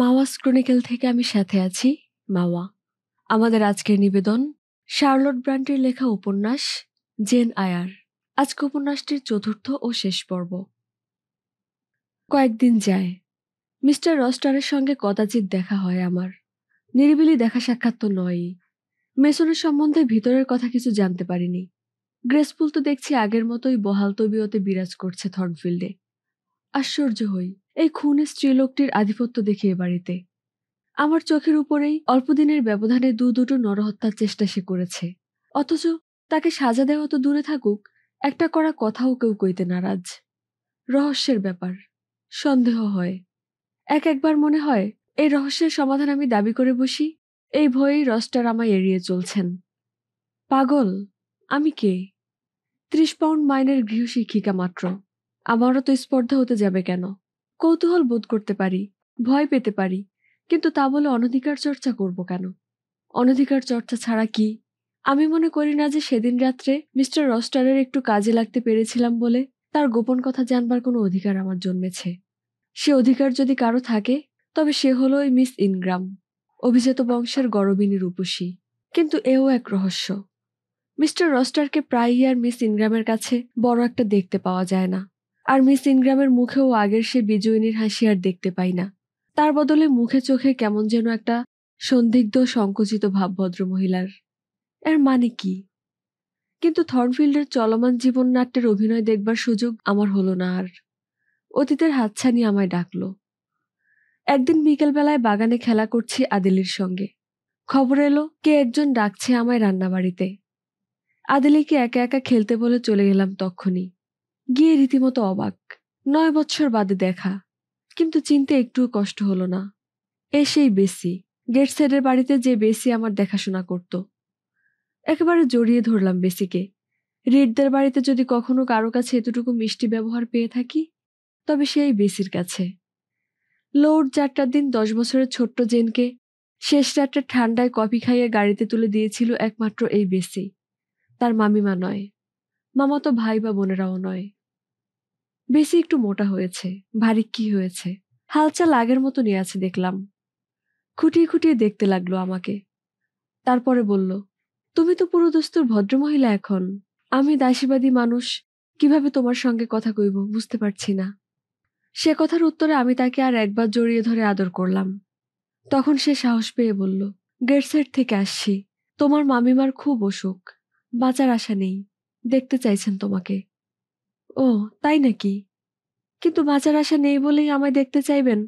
মাওয়াস ক্রনিকেল থেকে আমি সাথে আছি মাওয়া আমাদের আজকের নিবেদন শার্লট ব্রান্টের লেখা উপন্যাস জেন আয়ার আজকে উপন্যাসটির চতুর্থ ও শেষ পর্ব কয়েকদিন যায় মিস্টার রস্টারের সঙ্গে কদাচিৎ দেখা হয় আমার নিরিবিলি দেখা সাক্ষাৎ তো নয়ই মেসনের সম্বন্ধে ভিতরের কথা কিছু জানতে পারিনি গ্রেসফুল তো দেখছি আগের মতোই বহাল তবিয়তে বিরাজ করছে থর্নফিল্ডে আশ্চর্য হই এই খুনে স্ত্রীলোকটির আধিপত্য দেখি এ বাড়িতে আমার চোখের উপরেই অল্পদিনের ব্যবধানে দু দুটো নরহত্যার চেষ্টা সে করেছে অথচ তাকে সাজা দেওয়া তো দূরে থাকুক একটা করা কথাও কেউ কইতে নারাজ রহস্যের ব্যাপার সন্দেহ হয় এক একবার মনে হয় এই রহস্যের সমাধান আমি দাবি করে বসি এই ভয়েই রসটার আমায় এড়িয়ে চলছেন পাগল আমি কে ত্রিশ পাউন্ড মাইনের গৃহশিক্ষিকা মাত্র আমারও তো স্পর্ধা হতে যাবে কেন কৌতূহল বোধ করতে পারি ভয় পেতে পারি কিন্তু তা বলে অনধিকার চর্চা করব কেন অনধিকার চর্চা ছাড়া কি আমি মনে করি না যে সেদিন রাত্রে মিস্টার রস্টারের একটু কাজে লাগতে পেরেছিলাম বলে তার গোপন কথা জানবার কোনো অধিকার আমার জন্মেছে সে অধিকার যদি কারো থাকে তবে সে হলো ওই মিস ইনগ্রাম অভিজাত বংশের গরবিনী রূপসী কিন্তু এও এক রহস্য মিস্টার রস্টারকে প্রায়ই আর মিস ইনগ্রামের কাছে বড় একটা দেখতে পাওয়া যায় না আর মিস ইনগ্রামের মুখেও আগের সে বিজয়িনীর হাসি আর দেখতে পাই না তার বদলে মুখে চোখে কেমন যেন একটা সন্দিগ্ধ সংকুচিত ভাব ভদ্রমহিলার এর মানে কি কিন্তু থর্নফিল্ডের চলমান জীবন নাট্যের অভিনয় দেখবার সুযোগ আমার হলো না আর অতীতের হাতছানি আমায় ডাকল একদিন বিকেলবেলায় বাগানে খেলা করছি আদিলির সঙ্গে খবর এলো কে একজন ডাকছে আমায় রান্নাবাড়িতে আদিলিকে একা একা খেলতে বলে চলে গেলাম তখনই গিয়ে রীতিমতো অবাক নয় বছর বাদে দেখা কিন্তু চিনতে একটু কষ্ট হলো না এ সেই বেসি গেট বাড়িতে যে বেসি আমার দেখাশোনা করত একেবারে জড়িয়ে ধরলাম বেসিকে রিডদের বাড়িতে যদি কখনো কারো কাছে এতটুকু মিষ্টি ব্যবহার পেয়ে থাকি তবে সেই বেসির কাছে লোড যাত্রার দিন দশ বছরের ছোট্ট জেনকে শেষ রাতটা ঠান্ডায় কফি খাইয়ে গাড়িতে তুলে দিয়েছিল একমাত্র এই বেসি তার মামিমা নয় মামা তো ভাই বা বোনেরাও নয় বেশি একটু মোটা হয়েছে ভারী কি হয়েছে হালচাল আগের মতো নিয়ে আছে দেখলাম খুঁটিয়ে খুঁটিয়ে দেখতে লাগলো আমাকে তারপরে বলল তুমি তো পুরো ভদ্রমহিলা এখন আমি দাসীবাদী মানুষ কিভাবে তোমার সঙ্গে কথা কইব বুঝতে পারছি না সে কথার উত্তরে আমি তাকে আর একবার জড়িয়ে ধরে আদর করলাম তখন সে সাহস পেয়ে বলল গেটসেট থেকে আসছি তোমার মামিমার খুব অসুখ বাঁচার আশা নেই দেখতে চাইছেন তোমাকে ও তাই নাকি কিন্তু বাঁচার আশা নেই বলেই আমায় দেখতে চাইবেন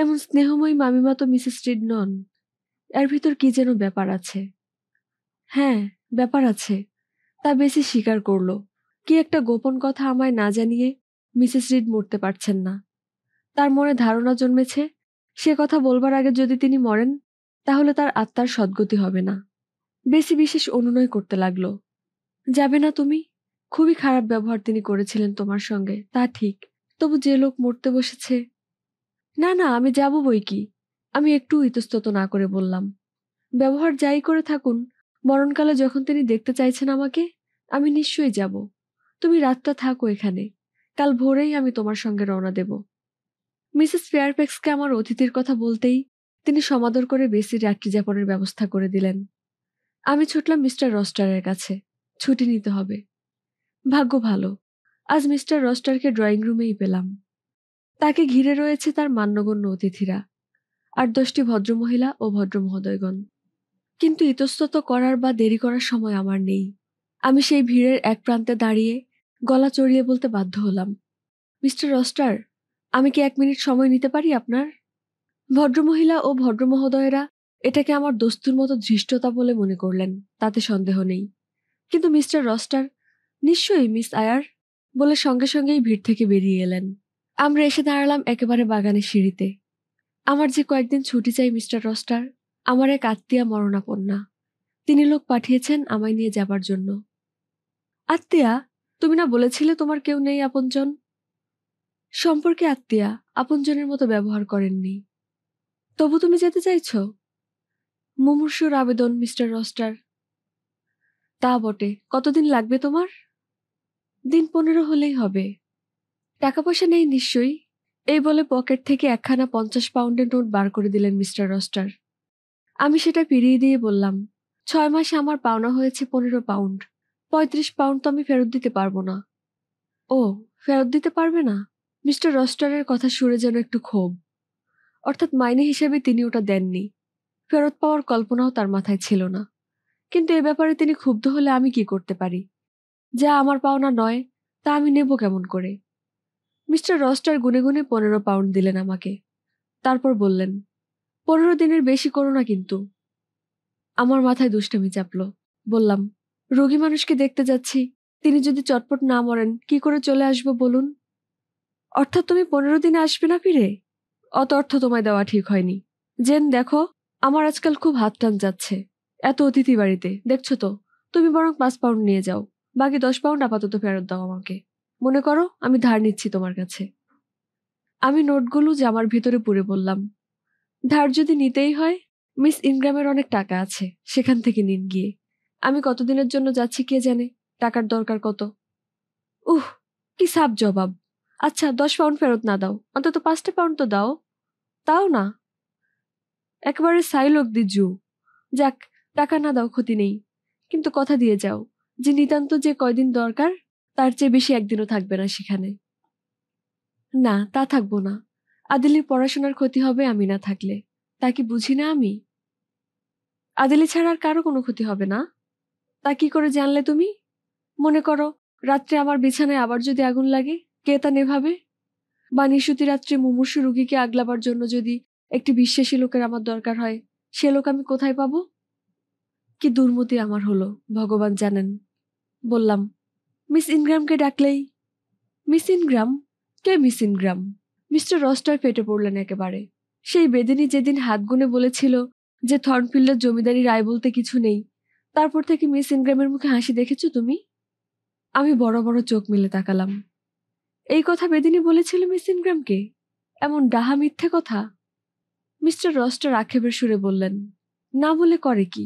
এমন স্নেহময়ী মামিমা তো মিসেস রিড নন এর ভিতর কি যেন ব্যাপার আছে হ্যাঁ ব্যাপার আছে তা বেশি স্বীকার করল কি একটা গোপন কথা আমায় না জানিয়ে মিসেস রিড মরতে পারছেন না তার মনে ধারণা জন্মেছে সে কথা বলবার আগে যদি তিনি মরেন তাহলে তার আত্মার সদ্গতি হবে না বেশি বিশেষ অনুনয় করতে লাগলো যাবে না তুমি খুবই খারাপ ব্যবহার তিনি করেছিলেন তোমার সঙ্গে তা ঠিক তবু যে লোক মরতে বসেছে না না আমি যাব বই কি আমি একটু ইতস্তত না করে বললাম ব্যবহার যাই করে থাকুন মরণকালে যখন তিনি দেখতে চাইছেন আমাকে আমি নিশ্চয়ই যাব তুমি রাতটা থাকো এখানে কাল ভোরেই আমি তোমার সঙ্গে রওনা দেব মিসেস ফেয়ারপ্যাক্সকে আমার অতিথির কথা বলতেই তিনি সমাদর করে বেশি রাত্রি যাপনের ব্যবস্থা করে দিলেন আমি ছুটলাম মিস্টার রস্টারের কাছে ছুটি নিতে হবে ভাগ্য ভালো আজ মিস্টার রস্টারকে ড্রয়িং রুমেই পেলাম তাকে ঘিরে রয়েছে তার মান্যগণ্য অতিথিরা আর দশটি ভদ্রমহিলা ও ভদ্রমহোদয়গণ কিন্তু ইতস্তত করার বা দেরি করার সময় আমার নেই আমি সেই ভিড়ের এক প্রান্তে দাঁড়িয়ে গলা চড়িয়ে বলতে বাধ্য হলাম মিস্টার রস্টার আমি কি এক মিনিট সময় নিতে পারি আপনার ভদ্রমহিলা ও ভদ্রমহোদয়েরা এটাকে আমার দস্তুর মতো ধৃষ্টতা বলে মনে করলেন তাতে সন্দেহ নেই কিন্তু মিস্টার রস্টার নিশ্চয়ই মিস আয়ার বলে সঙ্গে সঙ্গেই ভিড় থেকে বেরিয়ে এলেন আমরা এসে দাঁড়ালাম একেবারে বাগানের সিঁড়িতে আমার যে কয়েকদিন ছুটি চাই মিস্টার রস্টার আমার এক আত্মীয়া মরণাপন্না তিনি লোক পাঠিয়েছেন আমায় নিয়ে যাবার জন্য আত্মীয়া তুমি না বলেছিলে তোমার কেউ নেই আপনজন সম্পর্কে আত্মীয়া আপনজনের মতো ব্যবহার করেননি তবু তুমি যেতে চাইছ মুমূর্ষুর আবেদন মিস্টার রস্টার তা বটে কতদিন লাগবে তোমার দিন পনেরো হলেই হবে টাকা পয়সা নেই নিশ্চয়ই এই বলে পকেট থেকে একখানা পঞ্চাশ পাউন্ডের নোট বার করে দিলেন মিস্টার রস্টার আমি সেটা পিরিয়ে দিয়ে বললাম ছয় মাসে আমার পাওনা হয়েছে পনেরো পাউন্ড পঁয়ত্রিশ পাউন্ড তো আমি ফেরত দিতে পারবো না ও ফেরত দিতে পারবে না মিস্টার রস্টারের কথা সুরে যেন একটু ক্ষোভ অর্থাৎ মাইনে হিসেবে তিনি ওটা দেননি ফেরত পাওয়ার কল্পনাও তার মাথায় ছিল না কিন্তু এ ব্যাপারে তিনি ক্ষুব্ধ হলে আমি কি করতে পারি যা আমার পাওনা নয় তা আমি নেব কেমন করে মিস্টার রস্টার গুনে গুনে পনেরো পাউন্ড দিলেন আমাকে তারপর বললেন পনেরো দিনের বেশি করো না কিন্তু আমার মাথায় দুষ্টামি চাপল বললাম রোগী মানুষকে দেখতে যাচ্ছি তিনি যদি চটপট না মরেন কি করে চলে আসব বলুন অর্থাৎ তুমি পনেরো দিনে আসবে না ফিরে অত অর্থ তোমায় দেওয়া ঠিক হয়নি জেন দেখো আমার আজকাল খুব হাত টান যাচ্ছে এত অতিথি বাড়িতে দেখছো তো তুমি বরং পাঁচ পাউন্ড নিয়ে যাও বাকি দশ পাউন্ড আপাতত ফেরত দাও আমাকে মনে করো আমি ধার নিচ্ছি তোমার কাছে আমি নোটগুলো জামার ভিতরে পুরে বললাম ধার যদি নিতেই হয় মিস ইনগ্রামের অনেক টাকা আছে সেখান থেকে নিন গিয়ে আমি কতদিনের জন্য যাচ্ছি কে জানে টাকার দরকার কত উহ কি সাব জবাব আচ্ছা দশ পাউন্ড ফেরত না দাও অন্তত পাঁচটা পাউন্ড তো দাও তাও না একবারে সাইলোক দি জু যাক টাকা না দাও ক্ষতি নেই কিন্তু কথা দিয়ে যাও যে নিতান্ত যে কয়দিন দরকার তার চেয়ে বেশি একদিনও থাকবে না সেখানে না তা থাকবো না আদিলির পড়াশোনার ক্ষতি হবে আমি না থাকলে তা কি বুঝি না আমি আদিলি ছাড়া আর কারো কোনো ক্ষতি হবে না তা কি করে জানলে তুমি মনে করো রাত্রে আমার বিছানায় আবার যদি আগুন লাগে কে তা নেভাবে বা নিশুতি রাত্রে মুমূর্ষু রুগীকে আগলাবার জন্য যদি একটি বিশ্বাসী লোকের আমার দরকার হয় সে লোক আমি কোথায় পাবো কি দুর্মতি আমার হলো ভগবান জানেন বললাম মিস ইনগ্রামকে ডাকলেই মিস ইনগ্রাম কে মিস ইনগ্রাম মিস্টার রস্টার ফেটে পড়লেন একেবারে সেই বেদিনী যেদিন হাত গুনে বলেছিল যে থর্নফিল্ডের জমিদারি রায় বলতে কিছু নেই তারপর থেকে মিস ইনগ্রামের মুখে হাসি দেখেছ তুমি আমি বড় বড় চোখ মিলে তাকালাম এই কথা বেদিনী বলেছিল মিস ইনগ্রামকে এমন ডাহা মিথ্যে কথা মিস্টার রস্টার আক্ষেপের সুরে বললেন না বলে করে কি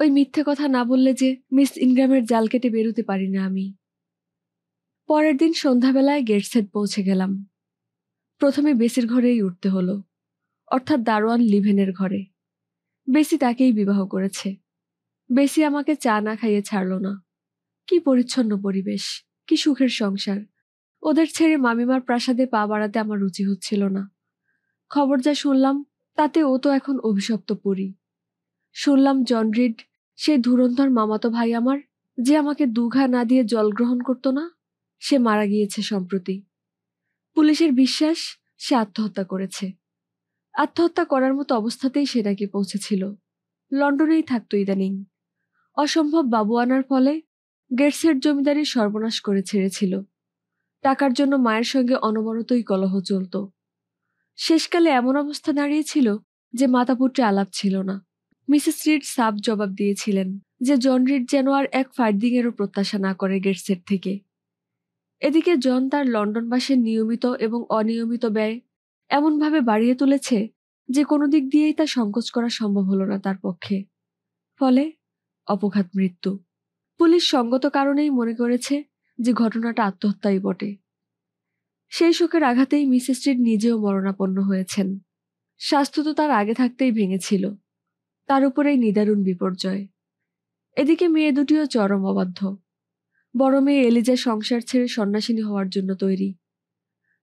ওই মিথ্যে কথা না বললে যে মিস ইনগ্রামের জাল কেটে বেরোতে পারি না আমি পরের দিন সন্ধ্যাবেলায় গেটসেট পৌঁছে গেলাম প্রথমে বেসির ঘরেই উঠতে হলো অর্থাৎ দারোয়ান লিভেনের ঘরে বেশি তাকেই বিবাহ করেছে বেশি আমাকে চা না খাইয়ে ছাড়ল না কি পরিচ্ছন্ন পরিবেশ কি সুখের সংসার ওদের ছেড়ে মামিমার প্রাসাদে পা বাড়াতে আমার রুচি হচ্ছিল না খবর যা শুনলাম তাতে ও তো এখন অভিশপ্ত পড়ি শুনলাম জন রিড সেই ধুরন্ধর মামাতো ভাই আমার যে আমাকে দুঘা না দিয়ে জল গ্রহণ করতো না সে মারা গিয়েছে সম্প্রতি পুলিশের বিশ্বাস সে আত্মহত্যা করেছে আত্মহত্যা করার মতো অবস্থাতেই সে নাকি পৌঁছেছিল লন্ডনেই থাকতো ইদানিং অসম্ভব বাবু আনার ফলে গেটসের জমিদারি সর্বনাশ করে ছেড়েছিল টাকার জন্য মায়ের সঙ্গে অনবরতই কলহ চলত শেষকালে এমন অবস্থা দাঁড়িয়েছিল যে মাতাপুত্রে আলাপ ছিল না মিসেস রিড সাফ জবাব দিয়েছিলেন যে জন রিড যেন আর এক ফাইডিংয়েরও প্রত্যাশা না করে গেটসের থেকে এদিকে জন তার লন্ডনবাসের নিয়মিত এবং অনিয়মিত ব্যয় এমনভাবে বাড়িয়ে তুলেছে যে কোনো দিক দিয়েই তা সংকোচ করা সম্ভব হলো না তার পক্ষে ফলে অপঘাত মৃত্যু পুলিশ সঙ্গত কারণেই মনে করেছে যে ঘটনাটা আত্মহত্যাই বটে সেই শোকের আঘাতেই মিসেস রিড নিজেও মরণাপন্ন হয়েছেন স্বাস্থ্য তো তার আগে থাকতেই ভেঙেছিল তার উপর নিদারুণ বিপর্যয় এদিকে মেয়ে দুটিও চরম অবাধ্য বড় মেয়ে এলিজা সংসার ছেড়ে সন্ন্যাসিনী হওয়ার জন্য তৈরি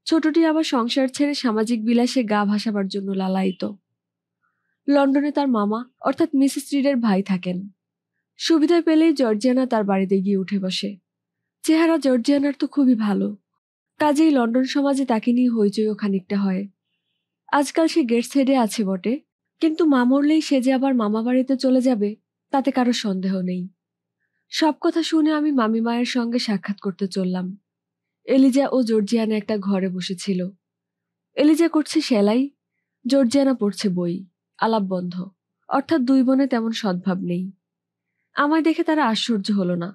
ছোটটি আবার সংসার ছেড়ে সামাজিক বিলাসে গা ভাসাবার জন্য লালায়িত লন্ডনে তার মামা অর্থাৎ মিসেস রিডের ভাই থাকেন সুবিধা পেলেই জর্জিয়ানা তার বাড়িতে গিয়ে উঠে বসে চেহারা জর্জিয়ানার তো খুবই ভালো কাজেই লন্ডন সমাজে তাকে নিয়ে হইচইও খানিকটা হয় আজকাল সে গেটস হেডে আছে বটে কিন্তু মা মরলেই সে যে আবার মামা বাড়িতে চলে যাবে তাতে কারো সন্দেহ নেই সব কথা শুনে আমি মামি মায়ের সঙ্গে সাক্ষাৎ করতে চললাম এলিজা ও জর্জিয়ানা একটা ঘরে বসেছিল এলিজা করছে সেলাই জর্জিয়ানা পড়ছে বই আলাপ বন্ধ অর্থাৎ দুই বোনে তেমন সদ্ভাব নেই আমায় দেখে তারা আশ্চর্য হলো না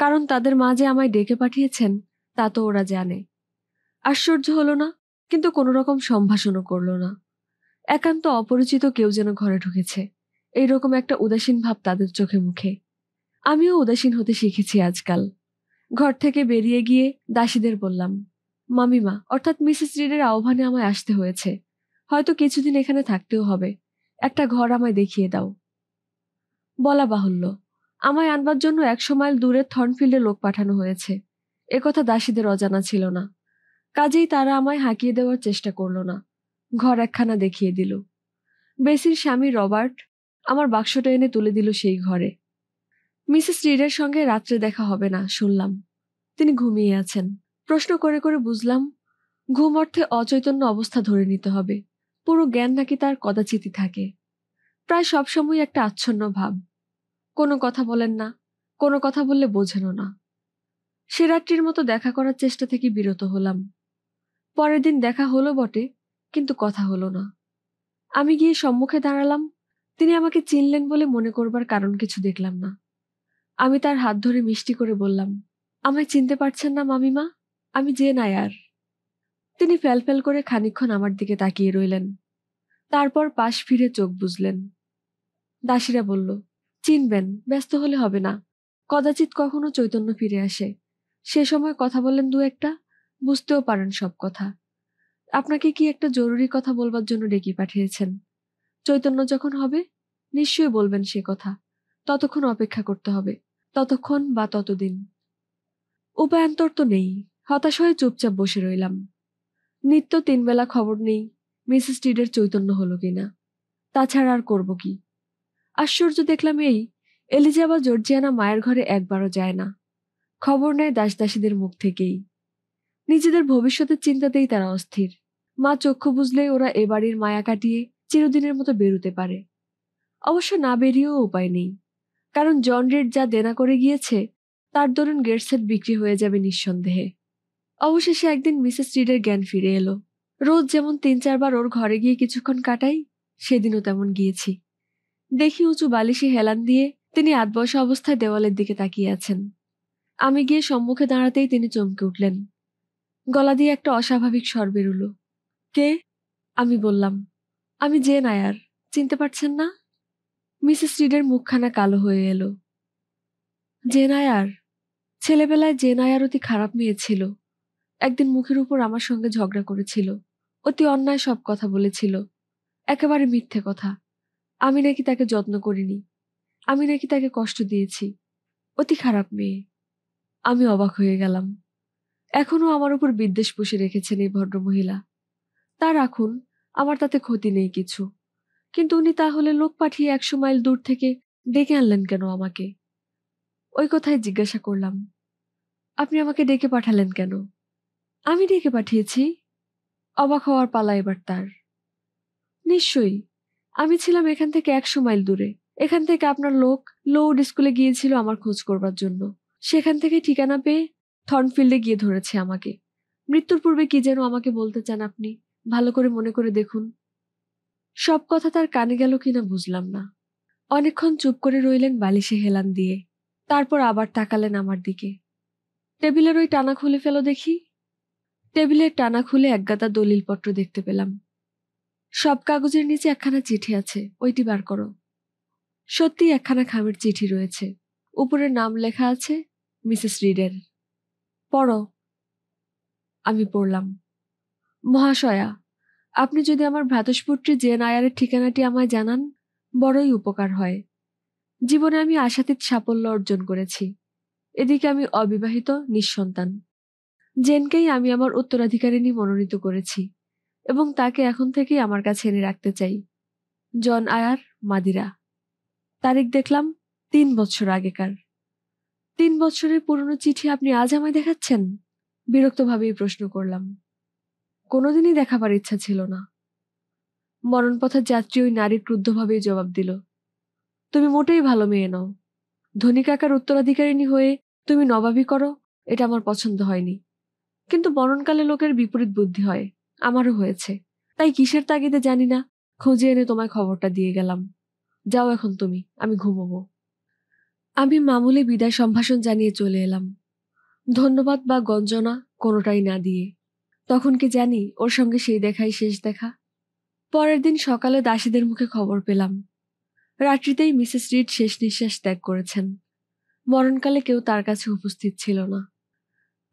কারণ তাদের মা যে আমায় ডেকে পাঠিয়েছেন তা তো ওরা জানে আশ্চর্য হলো না কিন্তু কোনো রকম সম্ভাষণও করল না একান্ত অপরিচিত কেউ যেন ঘরে ঢুকেছে এইরকম একটা উদাসীন ভাব তাদের চোখে মুখে আমিও উদাসীন হতে শিখেছি আজকাল ঘর থেকে বেরিয়ে গিয়ে দাসীদের বললাম মামিমা অর্থাৎ মিসেস রিডের আহ্বানে আমায় আসতে হয়েছে হয়তো কিছুদিন এখানে থাকতেও হবে একটা ঘর আমায় দেখিয়ে দাও বলা বাহুল্য আমায় আনবার জন্য একশো মাইল দূরে থর্নফিল্ডে লোক পাঠানো হয়েছে একথা দাসীদের অজানা ছিল না কাজেই তারা আমায় হাঁকিয়ে দেওয়ার চেষ্টা করল না ঘর একখানা দেখিয়ে দিল বেসির স্বামী রবার্ট আমার বাক্সটা এনে তুলে দিল সেই ঘরে মিসেস রিডের সঙ্গে রাত্রে দেখা হবে না শুনলাম তিনি ঘুমিয়ে আছেন প্রশ্ন করে করে বুঝলাম ঘুম অর্থে অচৈতন্য অবস্থা ধরে নিতে হবে পুরো জ্ঞান নাকি তার কদাচিতি থাকে প্রায় সবসময় একটা আচ্ছন্ন ভাব কোনো কথা বলেন না কোনো কথা বললে বোঝেনও না সে রাত্রির মতো দেখা করার চেষ্টা থেকে বিরত হলাম পরের দিন দেখা হলো বটে কিন্তু কথা হলো না আমি গিয়ে সম্মুখে দাঁড়ালাম তিনি আমাকে চিনলেন বলে মনে করবার কারণ কিছু দেখলাম না আমি তার হাত ধরে মিষ্টি করে বললাম আমায় চিনতে পারছেন না মামিমা আমি যে নায়ার তিনি ফেল করে খানিক্ষণ আমার দিকে তাকিয়ে রইলেন তারপর পাশ ফিরে চোখ বুঝলেন দাসীরা বলল চিনবেন ব্যস্ত হলে হবে না কদাচিৎ কখনো চৈতন্য ফিরে আসে সে সময় কথা বলেন দু একটা বুঝতেও পারেন সব কথা আপনাকে কি একটা জরুরি কথা বলবার জন্য ডেকে পাঠিয়েছেন চৈতন্য যখন হবে নিশ্চয়ই বলবেন সে কথা ততক্ষণ অপেক্ষা করতে হবে ততক্ষণ বা ততদিন উপায়ন্তর তো নেই হতাশ হয়ে চুপচাপ বসে রইলাম নিত্য তিনবেলা খবর নেই মিসেস টিডের চৈতন্য হলো কিনা তাছাড়া আর করব কি আশ্চর্য দেখলাম এই এলিজাবা জর্জিয়ানা মায়ের ঘরে একবারও যায় না খবর নেয় দাসদাসীদের মুখ থেকেই নিজেদের ভবিষ্যতের চিন্তাতেই তারা অস্থির মা চক্ষু বুঝলেই ওরা এ বাড়ির মায়া কাটিয়ে চিরদিনের মতো বেরুতে পারে অবশ্য না বেরিয়েও উপায় নেই কারণ জন রেড যা দেনা করে গিয়েছে তার দরুন গেটসেট বিক্রি হয়ে যাবে নিঃসন্দেহে অবশেষে একদিন মিসেস রিডের জ্ঞান ফিরে এলো রোজ যেমন তিন চারবার ওর ঘরে গিয়ে কিছুক্ষণ কাটাই সেদিনও তেমন গিয়েছি দেখি উঁচু বালিশে হেলান দিয়ে তিনি আধবসা অবস্থায় দেওয়ালের দিকে তাকিয়ে আছেন আমি গিয়ে সম্মুখে দাঁড়াতেই তিনি চমকে উঠলেন গলা দিয়ে একটা অস্বাভাবিক স্বর বেরুল কে আমি বললাম আমি যে নায়ার চিনতে পারছেন না মিসেস রিডের মুখখানা কালো হয়ে এলো যে নায়ার ছেলেবেলায় যে নায়ার অতি খারাপ মেয়ে ছিল একদিন মুখের উপর আমার সঙ্গে ঝগড়া করেছিল অতি অন্যায় সব কথা বলেছিল একেবারে মিথ্যে কথা আমি নাকি তাকে যত্ন করিনি আমি নাকি তাকে কষ্ট দিয়েছি অতি খারাপ মেয়ে আমি অবাক হয়ে গেলাম এখনো আমার উপর বিদ্বেষ পুষে রেখেছেন এই ভদ্রমহিলা তা রাখুন আমার তাতে ক্ষতি নেই কিছু কিন্তু উনি তাহলে লোক পাঠিয়ে একশো মাইল দূর থেকে ডেকে আনলেন কেন আমাকে ওই কথায় জিজ্ঞাসা করলাম আপনি আমাকে ডেকে পাঠালেন কেন আমি ডেকে পাঠিয়েছি অবাক হওয়ার পালা এবার তার নিশ্চয়ই আমি ছিলাম এখান থেকে একশো মাইল দূরে এখান থেকে আপনার লোক লোড স্কুলে গিয়েছিল আমার খোঁজ করবার জন্য সেখান থেকে ঠিকানা পেয়ে থর্নফিল্ডে গিয়ে ধরেছে আমাকে মৃত্যুর পূর্বে কি যেন আমাকে বলতে চান আপনি ভালো করে মনে করে দেখুন সব কথা তার কানে গেল কিনা বুঝলাম না অনেকক্ষণ চুপ করে রইলেন বালিশে হেলান দিয়ে তারপর আবার তাকালেন আমার দিকে টেবিলের ওই টানা খুলে ফেলো দেখি টেবিলের টানা খুলে একগাদা দলিলপত্র দেখতে পেলাম সব কাগজের নিচে একখানা চিঠি আছে ওইটি বার করো সত্যি একখানা খামের চিঠি রয়েছে উপরে নাম লেখা আছে মিসেস রিডের পড়ো আমি পড়লাম মহাশয়া আপনি যদি আমার ভ্রাতস্পুত্রী জেন নায়ারের ঠিকানাটি আমায় জানান বড়ই উপকার হয় জীবনে আমি আশাতীত সাফল্য অর্জন করেছি এদিকে আমি অবিবাহিত নিঃসন্তান জেনকেই আমি আমার উত্তরাধিকারিণী মনোনীত করেছি এবং তাকে এখন থেকেই আমার কাছে এনে রাখতে চাই জন আয়ার মাদিরা তারিখ দেখলাম তিন বছর আগেকার তিন বছরের পুরনো চিঠি আপনি আজ আমায় দেখাচ্ছেন বিরক্তভাবেই প্রশ্ন করলাম কোনোদিনই দেখাবার ইচ্ছা ছিল না পথের যাত্রী ওই নারী ক্রুদ্ধভাবেই জবাব দিল তুমি মোটেই ভালো মেয়ে নও ধনী কাকার উত্তরাধিকারিণী হয়ে তুমি নবাবি করো এটা আমার পছন্দ হয়নি কিন্তু মরণকালে লোকের বিপরীত বুদ্ধি হয় আমারও হয়েছে তাই কিসের তাগিদে জানি না খুঁজে এনে তোমায় খবরটা দিয়ে গেলাম যাও এখন তুমি আমি ঘুমোবো আমি মামুলি বিদায় সম্ভাষণ জানিয়ে চলে এলাম ধন্যবাদ বা গঞ্জনা কোনোটাই না দিয়ে তখন কি জানি ওর সঙ্গে সেই দেখাই শেষ দেখা পরের দিন সকালে দাসীদের মুখে খবর পেলাম রাত্রিতেই মিসেস রিড শেষ নিঃশ্বাস ত্যাগ করেছেন মরণকালে কেউ তার কাছে উপস্থিত ছিল না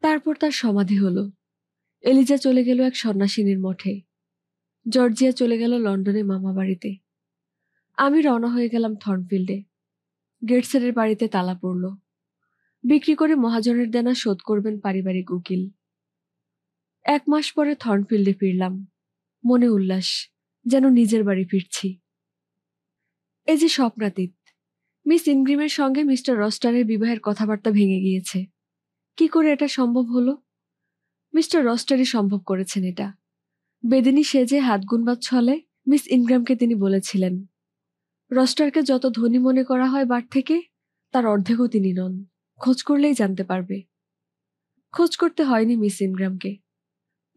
তারপর তার সমাধি হলো এলিজা চলে গেল এক সন্ন্যাসিনীর মঠে জর্জিয়া চলে গেল লন্ডনে মামাবাড়িতে আমি রওনা হয়ে গেলাম থর্নফিল্ডে গেটসেলের বাড়িতে তালা পড়ল বিক্রি করে মহাজনের দেনা শোধ করবেন পারিবারিক উকিল এক মাস পরে থর্নফিল্ডে ফিরলাম মনে উল্লাস যেন নিজের বাড়ি ফিরছি এ যে স্বপ্নাতীত মিস ইনগ্রিমের সঙ্গে মিস্টার রস্টারের বিবাহের কথাবার্তা ভেঙে গিয়েছে কি করে এটা সম্ভব হলো মিস্টার রস্টারই সম্ভব করেছেন এটা বেদিনী সেজে হাত গুনবাদ ছলে মিস ইনগ্রামকে তিনি বলেছিলেন রস্টারকে যত ধনী মনে করা হয় বার থেকে তার অর্ধেকও তিনি নন খোঁজ করলেই জানতে পারবে খোঁজ করতে হয়নি মিস ইনগ্রামকে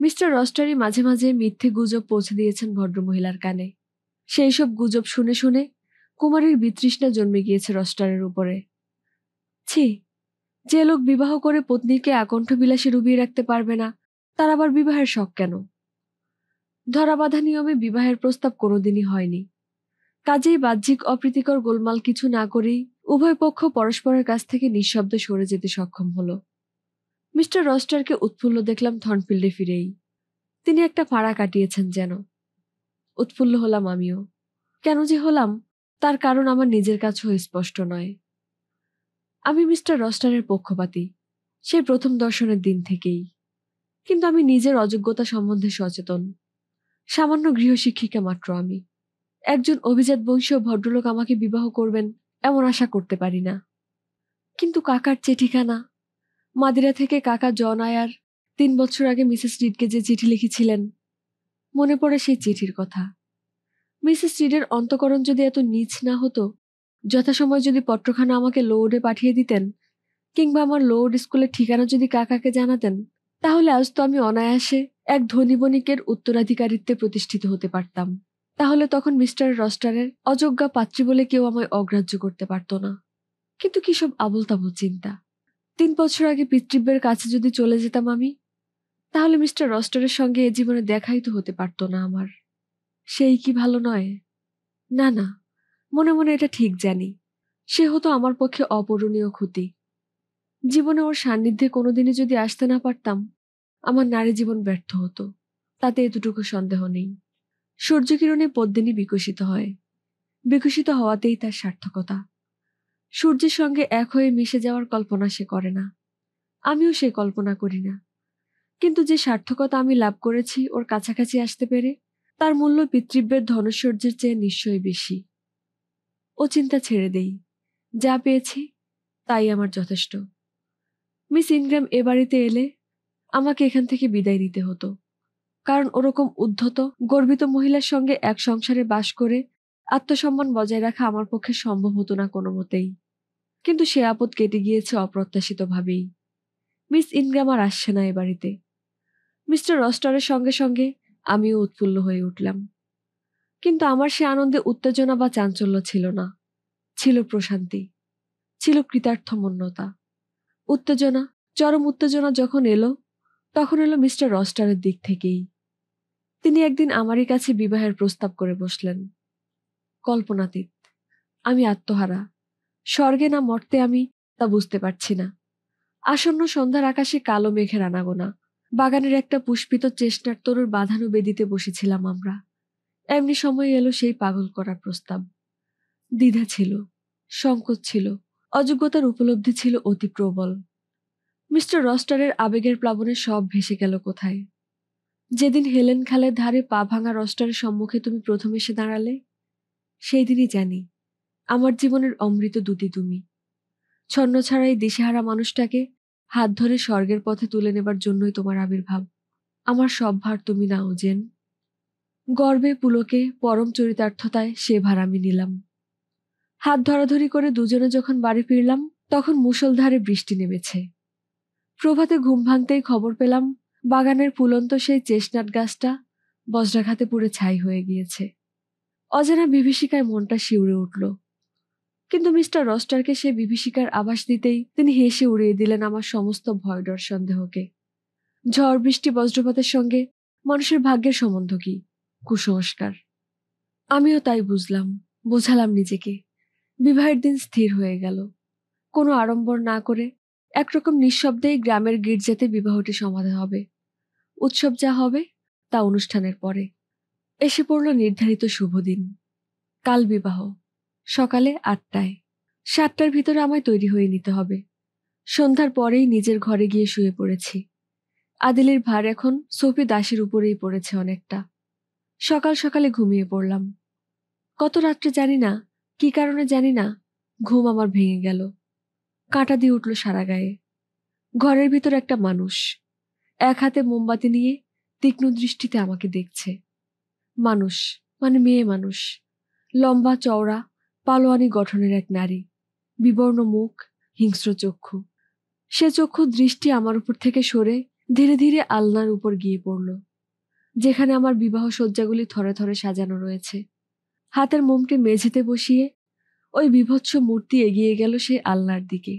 মিস্টার রস্টারই মাঝে মাঝে মিথ্যে গুজব পৌঁছে দিয়েছেন ভদ্রমহিলার কানে সেই সব গুজব শুনে শুনে কুমারীর বিতৃষ্ণা জন্মে গিয়েছে রস্টারের উপরে ছি যে লোক বিবাহ করে পত্নীকে আকণ্ঠ বিলাসে ডুবিয়ে রাখতে পারবে না তার আবার বিবাহের শখ কেন ধরাবাধা নিয়মে বিবাহের প্রস্তাব কোনোদিনই হয়নি কাজেই বাহ্যিক অপ্রীতিকর গোলমাল কিছু না করেই উভয় পক্ষ পরস্পরের কাছ থেকে নিঃশব্দ সরে যেতে সক্ষম হলো মিস্টার রস্টারকে উৎফুল্ল দেখলাম থর্নফিল্ডে ফিরেই তিনি একটা ফাড়া কাটিয়েছেন যেন উৎফুল্ল হলাম আমিও কেন যে হলাম তার কারণ আমার নিজের কাছেও স্পষ্ট নয় আমি মিস্টার রস্টারের পক্ষপাতী সে প্রথম দর্শনের দিন থেকেই কিন্তু আমি নিজের অযোগ্যতা সম্বন্ধে সচেতন সামান্য গৃহশিক্ষিকা মাত্র আমি একজন অভিজাত বংশীয় ভদ্রলোক আমাকে বিবাহ করবেন এমন আশা করতে পারি না কিন্তু কাকার চিঠিখানা ঠিকানা মাদিরা থেকে কাকা জন আয়ার তিন বছর আগে মিসেস রিডকে যে চিঠি লিখেছিলেন মনে পড়ে সেই চিঠির কথা মিসেস রিডের অন্তকরণ যদি এত নিচ না হতো যথাসময় যদি পত্রখানা আমাকে লোডে পাঠিয়ে দিতেন কিংবা আমার লোড স্কুলের ঠিকানা যদি কাকাকে জানাতেন তাহলে আজ তো আমি অনায়াসে এক ধনী বণিকের উত্তরাধিকারিত্বে প্রতিষ্ঠিত হতে পারতাম তাহলে তখন মিস্টার রস্টারের অযোগ্যা পাত্রী বলে কেউ আমায় অগ্রাহ্য করতে পারত না কিন্তু কি সব আবল তাবল চিন্তা তিন বছর আগে পিতৃব্যের কাছে যদি চলে যেতাম আমি তাহলে মিস্টার রস্টারের সঙ্গে এ জীবনে দেখাই তো হতে পারতো না আমার সেই কি ভালো নয় না না মনে মনে এটা ঠিক জানি সে হতো আমার পক্ষে অপূরণীয় ক্ষতি জীবনে ওর সান্নিধ্যে কোনোদিনই যদি আসতে না পারতাম আমার নারী জীবন ব্যর্থ হতো তাতে এতটুকু সন্দেহ নেই সূর্যকিরণে পদ্মিনী বিকশিত হয় বিকশিত হওয়াতেই তার সার্থকতা সূর্যের সঙ্গে এক হয়ে মিশে যাওয়ার কল্পনা সে করে না আমিও সে কল্পনা করি না কিন্তু যে সার্থকতা আমি লাভ করেছি ওর কাছাকাছি আসতে পেরে তার মূল্য পিতৃব্যের ধনশ্বর্যের চেয়ে নিশ্চয়ই বেশি ও চিন্তা ছেড়ে দেই যা পেয়েছি তাই আমার যথেষ্ট মিস ইনগ্রাম এ বাড়িতে এলে আমাকে এখান থেকে বিদায় নিতে হতো কারণ ওরকম উদ্ধত গর্বিত মহিলার সঙ্গে এক সংসারে বাস করে আত্মসম্মান বজায় রাখা আমার পক্ষে সম্ভব হতো না কোনো মতেই কিন্তু সে আপদ কেটে গিয়েছে অপ্রত্যাশিতভাবেই মিস ইনগ্রাম আর আসছে না এ বাড়িতে মিস্টার রস্টারের সঙ্গে সঙ্গে আমিও উৎফুল্ল হয়ে উঠলাম কিন্তু আমার সে আনন্দে উত্তেজনা বা চাঞ্চল্য ছিল না ছিল প্রশান্তি ছিল কৃতার্থমন্যতা উত্তেজনা চরম উত্তেজনা যখন এলো তখন এলো মিস্টার রস্টারের দিক থেকেই তিনি একদিন আমারই কাছে বিবাহের প্রস্তাব করে বসলেন কল্পনাতীত আমি আত্মহারা স্বর্গে না মর্তে আমি তা বুঝতে পারছি না আসন্ন সন্ধ্যার আকাশে কালো মেঘের আনাগোনা বাগানের একটা পুষ্পিত চেষ্টার তরুর বাঁধানো বেদিতে বসেছিলাম আমরা এমনি সময় এলো সেই পাগল করার প্রস্তাব দ্বিধা ছিল সংকোচ ছিল অযোগ্যতার উপলব্ধি ছিল অতি প্রবল মিস্টার রস্টারের আবেগের প্লাবনে সব ভেসে গেল কোথায় যেদিন হেলেন খালের ধারে পা ভাঙা রস্টার সম্মুখে তুমি প্রথম এসে দাঁড়ালে সেই দিনই জানি আমার জীবনের অমৃত দুটি তুমি ছন্ন ছাড়া এই দিশেহারা মানুষটাকে হাত ধরে স্বর্গের পথে তুলে নেবার জন্যই তোমার আবির্ভাব আমার সব ভার তুমি নাও জেন গর্বে পুলকে পরম চরিতার্থতায় সে ভার আমি নিলাম হাত ধরাধরি করে দুজনে যখন বাড়ি ফিরলাম তখন মুসলধারে বৃষ্টি নেমেছে প্রভাতে ঘুম ভাঙতেই খবর পেলাম বাগানের ফুলন্ত সেই চেস্টনাট গাছটা বজ্রাঘাতে পুড়ে ছাই হয়ে গিয়েছে অজানা বিভীষিকায় মনটা শিউরে উঠল কিন্তু মিস্টার রস্টারকে সে বিভীষিকার আভাস দিতেই তিনি হেসে উড়িয়ে দিলেন আমার সমস্ত ভয় ডর সন্দেহকে ঝড় বৃষ্টি বজ্রপাতের সঙ্গে মানুষের ভাগ্যের সম্বন্ধ কি কুসংস্কার আমিও তাই বুঝলাম বোঝালাম নিজেকে বিবাহের দিন স্থির হয়ে গেল কোনো আড়ম্বর না করে একরকম নিঃশব্দেই গ্রামের গির্জাতে বিবাহটি সমাধান হবে উৎসব যা হবে তা অনুষ্ঠানের পরে এসে পড়ল নির্ধারিত শুভ দিন কাল বিবাহ সকালে আটটায় সাতটার ভিতরে আমায় তৈরি হয়ে নিতে হবে সন্ধ্যার পরেই নিজের ঘরে গিয়ে শুয়ে পড়েছি আদিলের ভার এখন সোফি দাসের উপরেই পড়েছে অনেকটা সকাল সকালে ঘুমিয়ে পড়লাম কত রাত্রে জানি না কি কারণে জানি না ঘুম আমার ভেঙে গেল কাঁটা দিয়ে উঠল সারা গায়ে ঘরের ভিতর একটা মানুষ এক হাতে মোমবাতি নিয়ে তীক্ষ্ণ দৃষ্টিতে আমাকে দেখছে মানুষ মানে মেয়ে মানুষ লম্বা চওড়া পালোয়ানি গঠনের এক নারী বিবর্ণ মুখ হিংস্র চক্ষু সে চক্ষু দৃষ্টি আমার উপর থেকে সরে ধীরে ধীরে আলনার উপর গিয়ে পড়ল যেখানে আমার বিবাহ শয্যাগুলি থরে থরে সাজানো রয়েছে হাতের মোমটি মেঝেতে বসিয়ে ওই বিভৎস মূর্তি এগিয়ে গেল সেই আলনার দিকে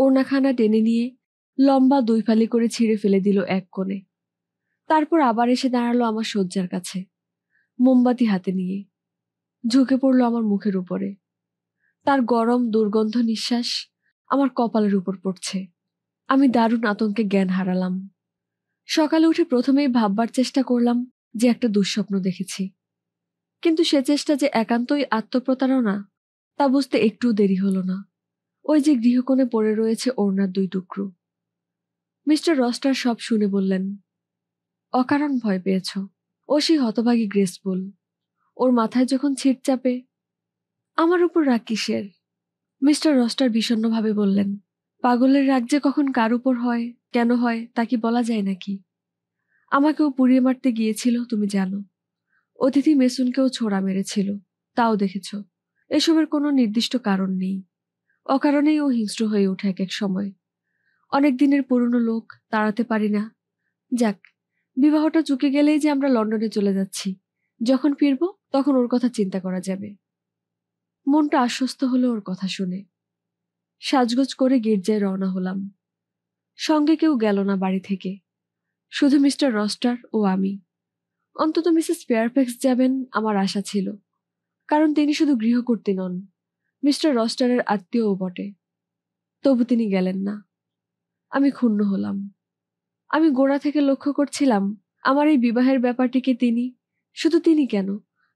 ওড়নাখানা টেনে নিয়ে লম্বা দুই ফালি করে ছিঁড়ে ফেলে দিল এক কোণে তারপর আবার এসে দাঁড়ালো আমার শয্যার কাছে মোমবাতি হাতে নিয়ে ঝুঁকে পড়লো আমার মুখের উপরে তার গরম দুর্গন্ধ নিঃশ্বাস আমার কপালের উপর পড়ছে আমি দারুণ আতঙ্কে জ্ঞান হারালাম সকালে উঠে প্রথমেই ভাববার চেষ্টা করলাম যে একটা দুঃস্বপ্ন দেখেছি কিন্তু সে চেষ্টা যে একান্তই আত্মপ্রতারণা তা বুঝতে একটু দেরি হলো না ওই যে গৃহকোণে পড়ে রয়েছে ওড়নার দুই টুকরো মিস্টার রস্টার সব শুনে বললেন অকারণ ভয় পেয়েছ ও সেই হতভাগী গ্রেসফুল ওর মাথায় যখন ছিট চাপে আমার উপর রাগ কিসের মিস্টার রস্টার বিষণ্নভাবে বললেন পাগলের রাগ যে কখন কার উপর হয় কেন হয় তা কি বলা যায় নাকি আমাকেও পুড়িয়ে মারতে গিয়েছিল তুমি জানো অতিথি মেসুনকেও ছোড়া মেরেছিল তাও দেখেছো এসবের কোনো নির্দিষ্ট কারণ নেই অকারণেই ও হিংস্র হয়ে ওঠে এক এক সময় অনেক দিনের পুরনো লোক তাড়াতে পারি না যাক বিবাহটা চুকে গেলেই যে আমরা লন্ডনে চলে যাচ্ছি যখন ফিরব তখন ওর কথা চিন্তা করা যাবে মনটা আশ্বস্ত হলো ওর কথা শুনে সাজগোজ করে গির্জায় রওনা হলাম সঙ্গে কেউ গেল না বাড়ি থেকে শুধু মিস্টার রস্টার ও আমি অন্তত মিসেস পেয়ারফেক্স যাবেন আমার আশা ছিল কারণ তিনি শুধু গৃহকর্তী নন মিস্টার রস্টারের আত্মীয়ও বটে তবু তিনি গেলেন না আমি ক্ষুণ্ণ হলাম আমি গোড়া থেকে লক্ষ্য করছিলাম আমার এই বিবাহের ব্যাপারটিকে তিনি শুধু তিনি কেন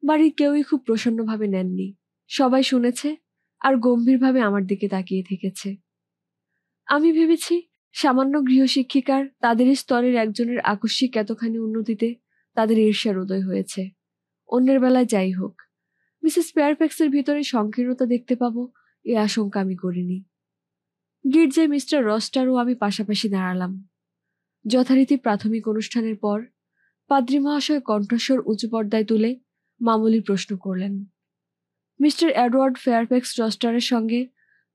বাড়ির কেউই খুব প্রসন্নভাবে নেননি সবাই শুনেছে আর গম্ভীরভাবে আমার দিকে তাকিয়ে থেকেছে আমি ভেবেছি সামান্য গৃহশিক্ষিকার তাদের স্তরের একজনের আকস্মিক এতখানি উন্নতিতে তাদের ঈর্ষার উদয় হয়েছে অন্যের বেলায় যাই হোক মিসেস ফেয়ারফ্যাক্সের ভিতরে সংকীর্ণতা দেখতে পাবো এ আশঙ্কা আমি করিনি গির্জায় মিস্টার রস্টারও আমি পাশাপাশি দাঁড়ালাম যথারীতি প্রাথমিক অনুষ্ঠানের পর পাদ্রী মহাশয় কণ্ঠস্বর উঁচু পর্দায় তুলে মামুলি প্রশ্ন করলেন মিস্টার অ্যাডওয়ার্ড ফেয়ারফ্যাক্স রস্টারের সঙ্গে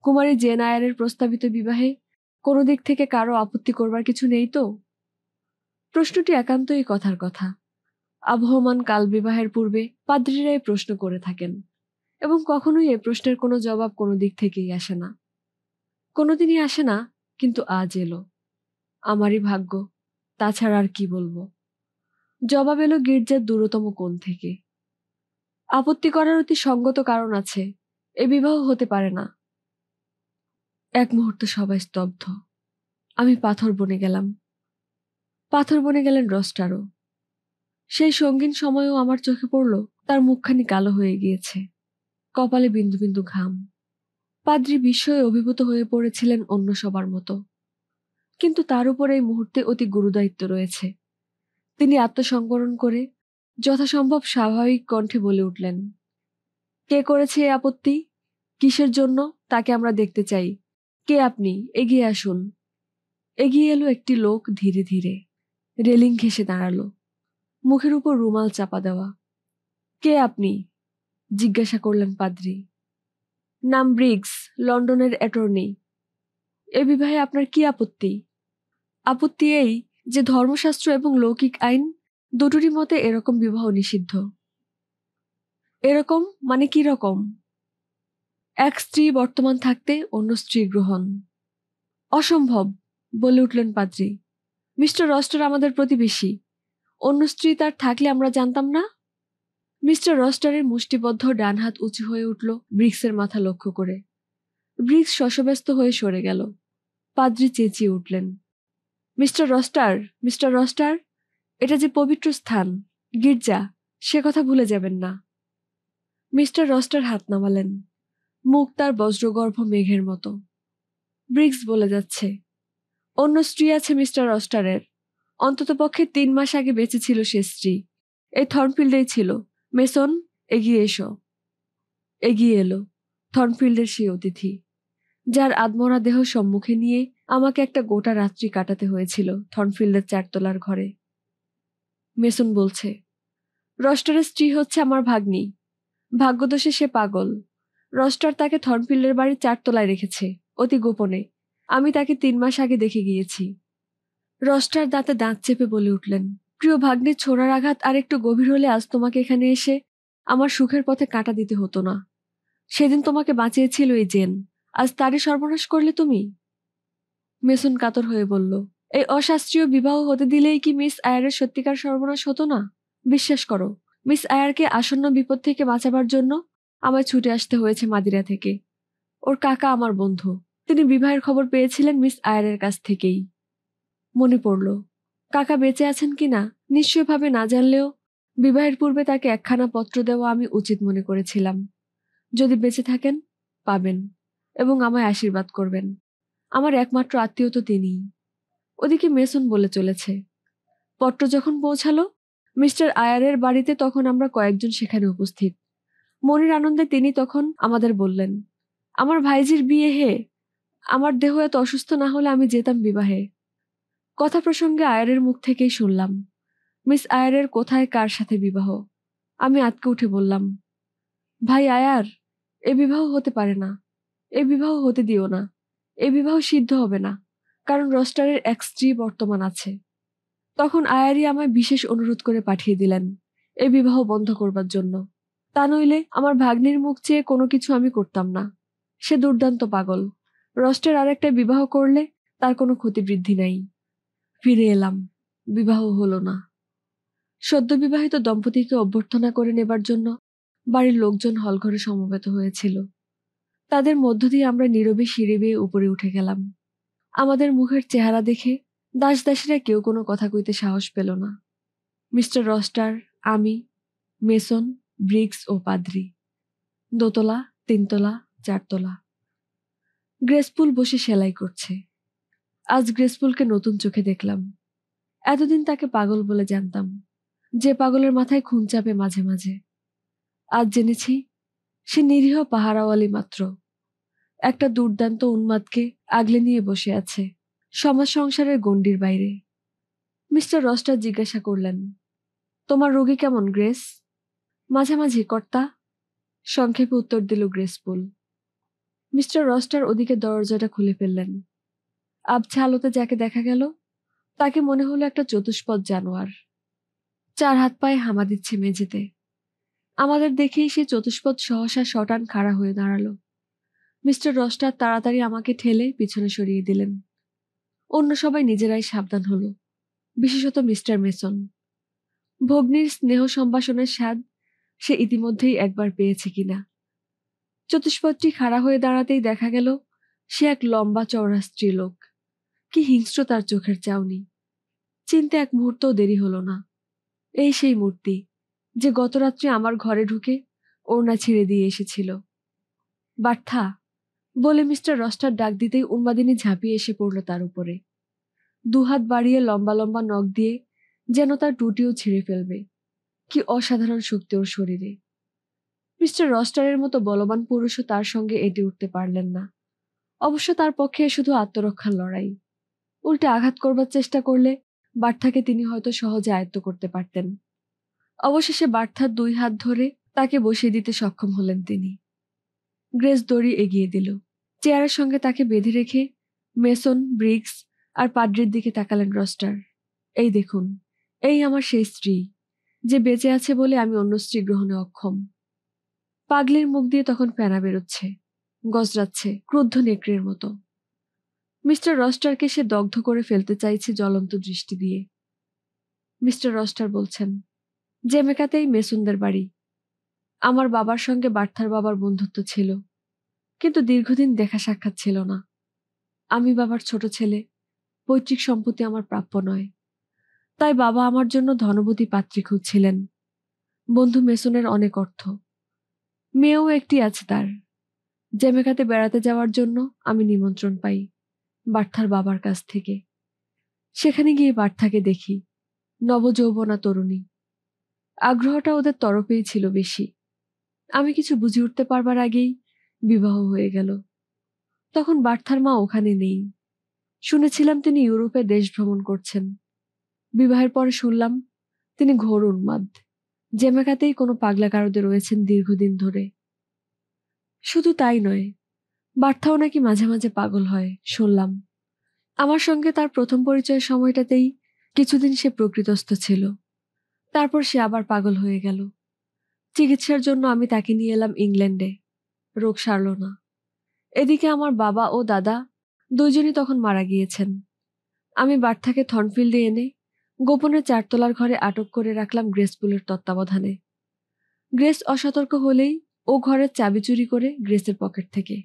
কুমারী জেন আয়ারের প্রস্তাবিত বিবাহে কোনো দিক থেকে কারো আপত্তি করবার কিছু নেই তো প্রশ্নটি একান্তই কথার কথা আবহমান কাল বিবাহের পূর্বে পাদ্রীরা এই প্রশ্ন করে থাকেন এবং কখনোই এ প্রশ্নের কোনো জবাব কোনো দিক থেকেই আসে না কোনোদিনই আসে না কিন্তু আজ এলো আমারই ভাগ্য তাছাড়া আর কি বলবো জবাব এলো গির্জার দূরতম কোণ থেকে আপত্তি করার অতি সঙ্গত কারণ আছে এ বিবাহ হতে পারে না এক মুহূর্ত সবাই স্তব্ধ আমি পাথর বনে গেলাম পাথর বনে গেলেন রস্টারও সেই সঙ্গীন সময়ও আমার চোখে পড়ল তার মুখখানি কালো হয়ে গিয়েছে কপালে বিন্দু বিন্দু ঘাম পাদ্রি বিস্ময়ে অভিভূত হয়ে পড়েছিলেন অন্য সবার মতো কিন্তু তার উপর এই মুহূর্তে অতি গুরুদায়িত্ব রয়েছে তিনি আত্মসংকরণ করে যথাসম্ভব স্বাভাবিক কণ্ঠে বলে উঠলেন কে করেছে এ আপত্তি কিসের জন্য তাকে আমরা দেখতে চাই কে আপনি এগিয়ে আসুন এগিয়ে এলো একটি লোক ধীরে ধীরে রেলিং ঘেসে দাঁড়ালো মুখের উপর রুমাল চাপা দেওয়া কে আপনি জিজ্ঞাসা করলেন পাদ্রি নাম ব্রিগস লন্ডনের অ্যাটর্নি এ বিবাহে আপনার কি আপত্তি আপত্তি এই যে ধর্মশাস্ত্র এবং লৌকিক আইন দুটোরই মতে এরকম বিবাহ নিষিদ্ধ এরকম মানে কি রকম এক স্ত্রী বর্তমান থাকতে অন্য স্ত্রী গ্রহণ অসম্ভব বলে উঠলেন পাদ্রি মিস্টার রস্টার আমাদের প্রতিবেশী অন্য স্ত্রী তার থাকলে আমরা জানতাম না মিস্টার রস্টারের মুষ্টিবদ্ধ ডান হাত উঁচু হয়ে উঠল ব্রিক্সের মাথা লক্ষ্য করে ব্রিক্স শশব্যস্ত হয়ে সরে গেল পাদ্রি চেঁচিয়ে উঠলেন মিস্টার রস্টার মিস্টার রস্টার এটা যে পবিত্র স্থান গির্জা সে কথা ভুলে যাবেন না মিস্টার রস্টার হাত নামালেন মুখ তার বজ্রগর্ভ মেঘের মতো ব্রিক্স বলে যাচ্ছে অন্য স্ত্রী আছে মিস্টার রস্টারের অন্ততপক্ষে তিন মাস আগে বেঁচে ছিল সে স্ত্রী এই থর্নফিল্ডেই ছিল মেসন এগিয়ে এসো এগিয়ে এলো থর্নফিল্ডের সেই অতিথি যার আদমরা দেহ সম্মুখে নিয়ে আমাকে একটা গোটা রাত্রি কাটাতে হয়েছিল থর্নফিল্ডের চারতলার ঘরে মেসন বলছে রস্টারের স্ত্রী হচ্ছে আমার ভাগ্নি ভাগ্যদোষে সে পাগল রস্টার তাকে থর্নফিল্ডের বাড়ির চারতলায় রেখেছে অতি গোপনে আমি তাকে তিন মাস আগে দেখে গিয়েছি রসটার দাঁতে দাঁত চেপে বলে উঠলেন প্রিয় ভাগ্নে ছোড়ার আঘাত আর একটু গভীর হলে আজ তোমাকে এখানে এসে আমার সুখের পথে কাটা দিতে হতো না সেদিন তোমাকে বাঁচিয়েছিল এই জেন আজ তারই সর্বনাশ করলে তুমি মেসুন কাতর হয়ে বলল এই অশাস্ত্রীয় বিবাহ হতে দিলেই কি মিস আয়ারের সত্যিকার সর্বনাশ হতো না বিশ্বাস করো মিস আয়ারকে আসন্ন বিপদ থেকে বাঁচাবার জন্য আমায় ছুটে আসতে হয়েছে মাদিরা থেকে ওর কাকা আমার বন্ধু তিনি বিবাহের খবর পেয়েছিলেন মিস আয়ারের কাছ থেকেই মনে পড়ল কাকা বেঁচে আছেন কি না নিশ্চয়ভাবে না জানলেও বিবাহের পূর্বে তাকে একখানা পত্র দেওয়া আমি উচিত মনে করেছিলাম যদি বেঁচে থাকেন পাবেন এবং আমায় আশীর্বাদ করবেন আমার একমাত্র আত্মীয় তো তিনিই ওদিকে মেসন বলে চলেছে পত্র যখন পৌঁছালো মিস্টার আয়ারের বাড়িতে তখন আমরা কয়েকজন সেখানে উপস্থিত মনের আনন্দে তিনি তখন আমাদের বললেন আমার ভাইজির বিয়ে হে আমার দেহ এত অসুস্থ না হলে আমি যেতাম বিবাহে কথা প্রসঙ্গে আয়ারের মুখ থেকেই শুনলাম মিস আয়ারের কোথায় কার সাথে বিবাহ আমি আতকে উঠে বললাম ভাই আয়ার এ বিবাহ হতে পারে না এ বিবাহ হতে দিও না এ বিবাহ সিদ্ধ হবে না কারণ রস্টারের এক স্ত্রী বর্তমান আছে তখন আয়ারি আমায় বিশেষ অনুরোধ করে পাঠিয়ে দিলেন এ বিবাহ বন্ধ করবার জন্য তা নইলে আমার ভাগ্নির মুখ চেয়ে কোনো কিছু আমি করতাম না সে দুর্দান্ত পাগল রস্টের আরেকটা বিবাহ করলে তার কোনো ক্ষতিবৃদ্ধি নাই ফিরে এলাম বিবাহ হলো না সদ্যবিবাহিত দম্পতিকে অভ্যর্থনা করে নেবার জন্য বাড়ির লোকজন হলঘরে সমবেত হয়েছিল তাদের মধ্য দিয়ে আমরা নীরবে সিঁড়ি বেয়ে উপরে উঠে গেলাম আমাদের মুখের চেহারা দেখে দাসদাসীরা কেউ কোনো কথা কইতে সাহস পেল না মিস্টার রস্টার আমি মেসন ব্রিক্স ও পাদ্রি দোতলা তিনতলা চারতলা গ্রেসফুল বসে সেলাই করছে আজ গ্রেসফুলকে নতুন চোখে দেখলাম এতদিন তাকে পাগল বলে জানতাম যে পাগলের মাথায় খুন চাপে মাঝে মাঝে আজ জেনেছি সে নিরীহ পাহারাওয়ালি মাত্র একটা দুর্দান্ত উন্মাদকে আগলে নিয়ে বসে আছে সমাজ সংসারের গণ্ডির বাইরে মিস্টার রস্টার জিজ্ঞাসা করলেন তোমার রোগী কেমন গ্রেস মাঝামাঝি কর্তা সংক্ষেপে উত্তর দিল গ্রেসফুল মিস্টার রস্টার ওদিকে দরজাটা খুলে ফেললেন আবছা আলোতে যাকে দেখা গেল তাকে মনে হলো একটা চতুষ্পদ জানোয়ার চার হাত পায়ে হামা দিচ্ছে মেঝেতে আমাদের দেখেই সে চতুষ্পদ সহসা শটান খাড়া হয়ে দাঁড়ালো মিস্টার রসটার তাড়াতাড়ি আমাকে ঠেলে পিছনে সরিয়ে দিলেন অন্য সবাই নিজেরাই সাবধান হলো বিশেষত মিস্টার মেসন ভগ্নির স্নেহ সম্ভাষণের স্বাদ সে ইতিমধ্যেই একবার পেয়েছে কিনা চতুষ্পদটি খাড়া হয়ে দাঁড়াতেই দেখা গেল সে এক লম্বা চওড়া স্ত্রীলোক কি হিংস্র তার চোখের চাউনি চিনতে এক মুহূর্তও দেরি হলো না এই সেই মূর্তি যে গতরাত্রে আমার ঘরে ঢুকে ওড়না ছেড়ে দিয়ে এসেছিল বার্থা বলে মিস্টার রস্টার ডাক দিতেই উন্মাদিনী ঝাঁপিয়ে এসে পড়ল তার উপরে দুহাত বাড়িয়ে লম্বা লম্বা নখ দিয়ে যেন তার টুটিও ছিঁড়ে ফেলবে কি অসাধারণ শক্তি ওর শরীরে মিস্টার রস্টারের মতো বলবান পুরুষও তার সঙ্গে এটি উঠতে পারলেন না অবশ্য তার পক্ষে শুধু আত্মরক্ষার লড়াই উল্টে আঘাত করবার চেষ্টা করলে বার্থাকে তিনি হয়তো সহজে আয়ত্ত করতে পারতেন অবশেষে বার্থার দুই হাত ধরে তাকে বসিয়ে দিতে সক্ষম হলেন তিনি গ্রেস দড়ি এগিয়ে দিল চেয়ারের সঙ্গে তাকে বেঁধে রেখে মেসন ব্রিক্স আর পাড্রির দিকে তাকালেন রস্টার এই দেখুন এই আমার সেই স্ত্রী যে বেঁচে আছে বলে আমি অন্য স্ত্রী গ্রহণে অক্ষম পাগলির মুখ দিয়ে তখন প্যানা বেরোচ্ছে গজরাচ্ছে ক্রুদ্ধ নেকড়ের মতো মিস্টার রস্টারকে সে দগ্ধ করে ফেলতে চাইছে জ্বলন্ত দৃষ্টি দিয়ে মিস্টার রস্টার বলছেন জেমেকাতেই মেসুনদের বাড়ি আমার বাবার সঙ্গে বার্থার বাবার বন্ধুত্ব ছিল কিন্তু দীর্ঘদিন দেখা সাক্ষাৎ ছিল না আমি বাবার ছোট ছেলে পৈতৃক সম্পত্তি আমার প্রাপ্য নয় তাই বাবা আমার জন্য ধনবতী পাত্রী খুঁজছিলেন বন্ধু মেসনের অনেক অর্থ মেয়েও একটি আছে তার জেমেকাতে বেড়াতে যাওয়ার জন্য আমি নিমন্ত্রণ পাই বার্থার বাবার কাছ থেকে সেখানে গিয়ে বার্থাকে দেখি নবযৌবনা তরুণী আগ্রহটা ওদের তরফেই ছিল বেশি আমি কিছু বুঝে উঠতে পারবার আগেই বিবাহ হয়ে গেল তখন বার্থার মা ওখানে নেই শুনেছিলাম তিনি ইউরোপে দেশ ভ্রমণ করছেন বিবাহের পরে শুনলাম তিনি ঘোর উন্মাদ জেমেকাতেই কোনো পাগলা কারদে রয়েছেন দীর্ঘদিন ধরে শুধু তাই নয় বার্থাও নাকি মাঝে মাঝে পাগল হয় শুনলাম আমার সঙ্গে তার প্রথম পরিচয়ের সময়টাতেই কিছুদিন সে প্রকৃতস্থ ছিল তারপর সে আবার পাগল হয়ে গেল চিকিৎসার জন্য আমি তাকে নিয়ে এলাম ইংল্যান্ডে রোগ সারল না এদিকে আমার বাবা ও দাদা দুইজনই তখন মারা গিয়েছেন আমি বার্থাকে থর্নফিল্ডে এনে গোপনে চারতলার ঘরে আটক করে রাখলাম গ্রেসপুলের তত্ত্বাবধানে গ্রেস অসতর্ক হলেই ও ঘরের চাবি চুরি করে গ্রেসের পকেট থেকে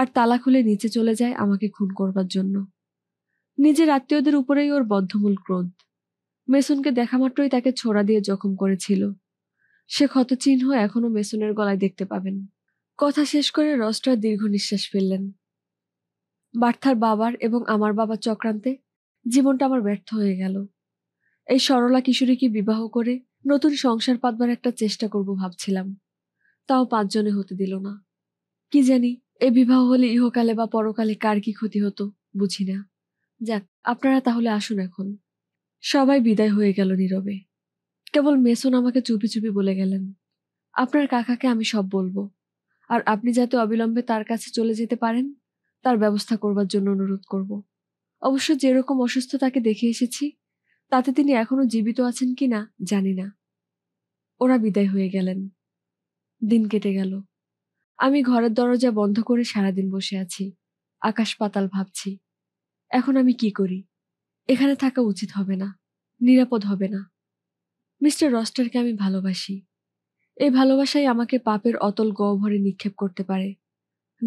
আর তালা খুলে নিচে চলে যায় আমাকে খুন করবার জন্য নিজের আত্মীয়দের উপরেই ওর বদ্ধমূল ক্রোধ মেসনকে দেখা মাত্রই তাকে ছোড়া দিয়ে জখম করেছিল সে ক্ষতচিহ্ন এখনো মেসনের গলায় দেখতে পাবেন কথা শেষ করে রস্টার দীর্ঘ নিঃশ্বাস ফেললেন বার্থার বাবার এবং আমার বাবার চক্রান্তে জীবনটা আমার ব্যর্থ হয়ে গেল এই সরলা কিশোরীকে বিবাহ করে নতুন সংসার পাতবার একটা চেষ্টা করব ভাবছিলাম তাও পাঁচজনে হতে দিল না কি জানি এ বিবাহ হলে ইহকালে বা পরকালে কার কি ক্ষতি হতো বুঝি না যাক আপনারা তাহলে আসুন এখন সবাই বিদায় হয়ে গেল নীরবে কেবল মেসন আমাকে চুপি চুপি বলে গেলেন আপনার কাকাকে আমি সব বলবো আর আপনি যাতে অবিলম্বে তার কাছে চলে যেতে পারেন তার ব্যবস্থা করবার জন্য অনুরোধ করব অবশ্য যেরকম অসুস্থ তাকে দেখে এসেছি তাতে তিনি এখনো জীবিত আছেন কি না জানি না ওরা বিদায় হয়ে গেলেন দিন কেটে গেল আমি ঘরের দরজা বন্ধ করে সারাদিন বসে আছি আকাশ পাতাল ভাবছি এখন আমি কি করি এখানে থাকা উচিত হবে না নিরাপদ হবে না মিস্টার রস্টারকে আমি ভালোবাসি এই ভালোবাসাই আমাকে পাপের অতল গহ্বরে নিক্ষেপ করতে পারে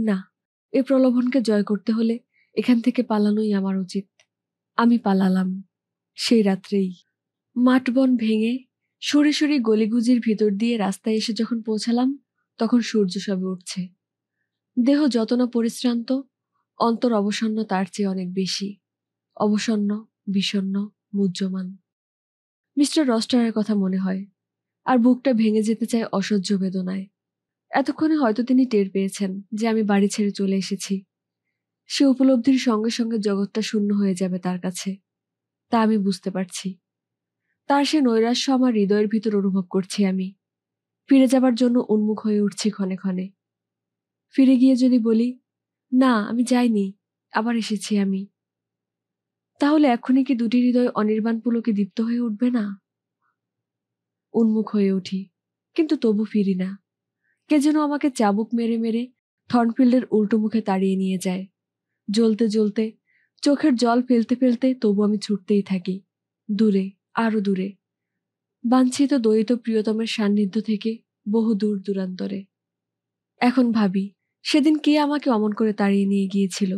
না এ প্রলোভনকে জয় করতে হলে এখান থেকে পালানোই আমার উচিত আমি পালালাম সেই রাত্রেই মাঠবন ভেঙে সরে সরি গলিগুজির ভিতর দিয়ে রাস্তায় এসে যখন পৌঁছালাম তখন সূর্য সবে উঠছে দেহ যত না পরিশ্রান্ত অন্তর অবসন্ন তার চেয়ে অনেক বেশি অবসন্ন বিষণ্ন মুহ্যমান মিস্টার রস্টারের কথা মনে হয় আর বুকটা ভেঙে যেতে চায় অসহ্য বেদনায় এতক্ষণে হয়তো তিনি টের পেয়েছেন যে আমি বাড়ি ছেড়ে চলে এসেছি সে উপলব্ধির সঙ্গে সঙ্গে জগৎটা শূন্য হয়ে যাবে তার কাছে তা আমি বুঝতে পারছি তার সে নৈরাশ্য আমার হৃদয়ের ভিতর অনুভব করছি আমি ফিরে যাবার জন্য উন্মুখ হয়ে উঠছি ক্ষণে ক্ষণে ফিরে গিয়ে যদি বলি না আমি যাইনি আবার এসেছি আমি তাহলে এখনই কি দুটি হৃদয় অনির্বাণ পুলকে দীপ্ত হয়ে উঠবে না উন্মুখ হয়ে উঠি কিন্তু তবু ফিরি না কে যেন আমাকে চাবুক মেরে মেরে থর্নফিল্ডের উল্টো মুখে তাড়িয়ে নিয়ে যায় জ্বলতে জ্বলতে চোখের জল ফেলতে ফেলতে তবু আমি ছুটতেই থাকি দূরে আরো দূরে বাঞ্ছিত দ্বৈত প্রিয়তমের সান্নিধ্য থেকে বহু দূর দূরান্তরে এখন ভাবি সেদিন কে আমাকে অমন করে তাড়িয়ে নিয়ে গিয়েছিল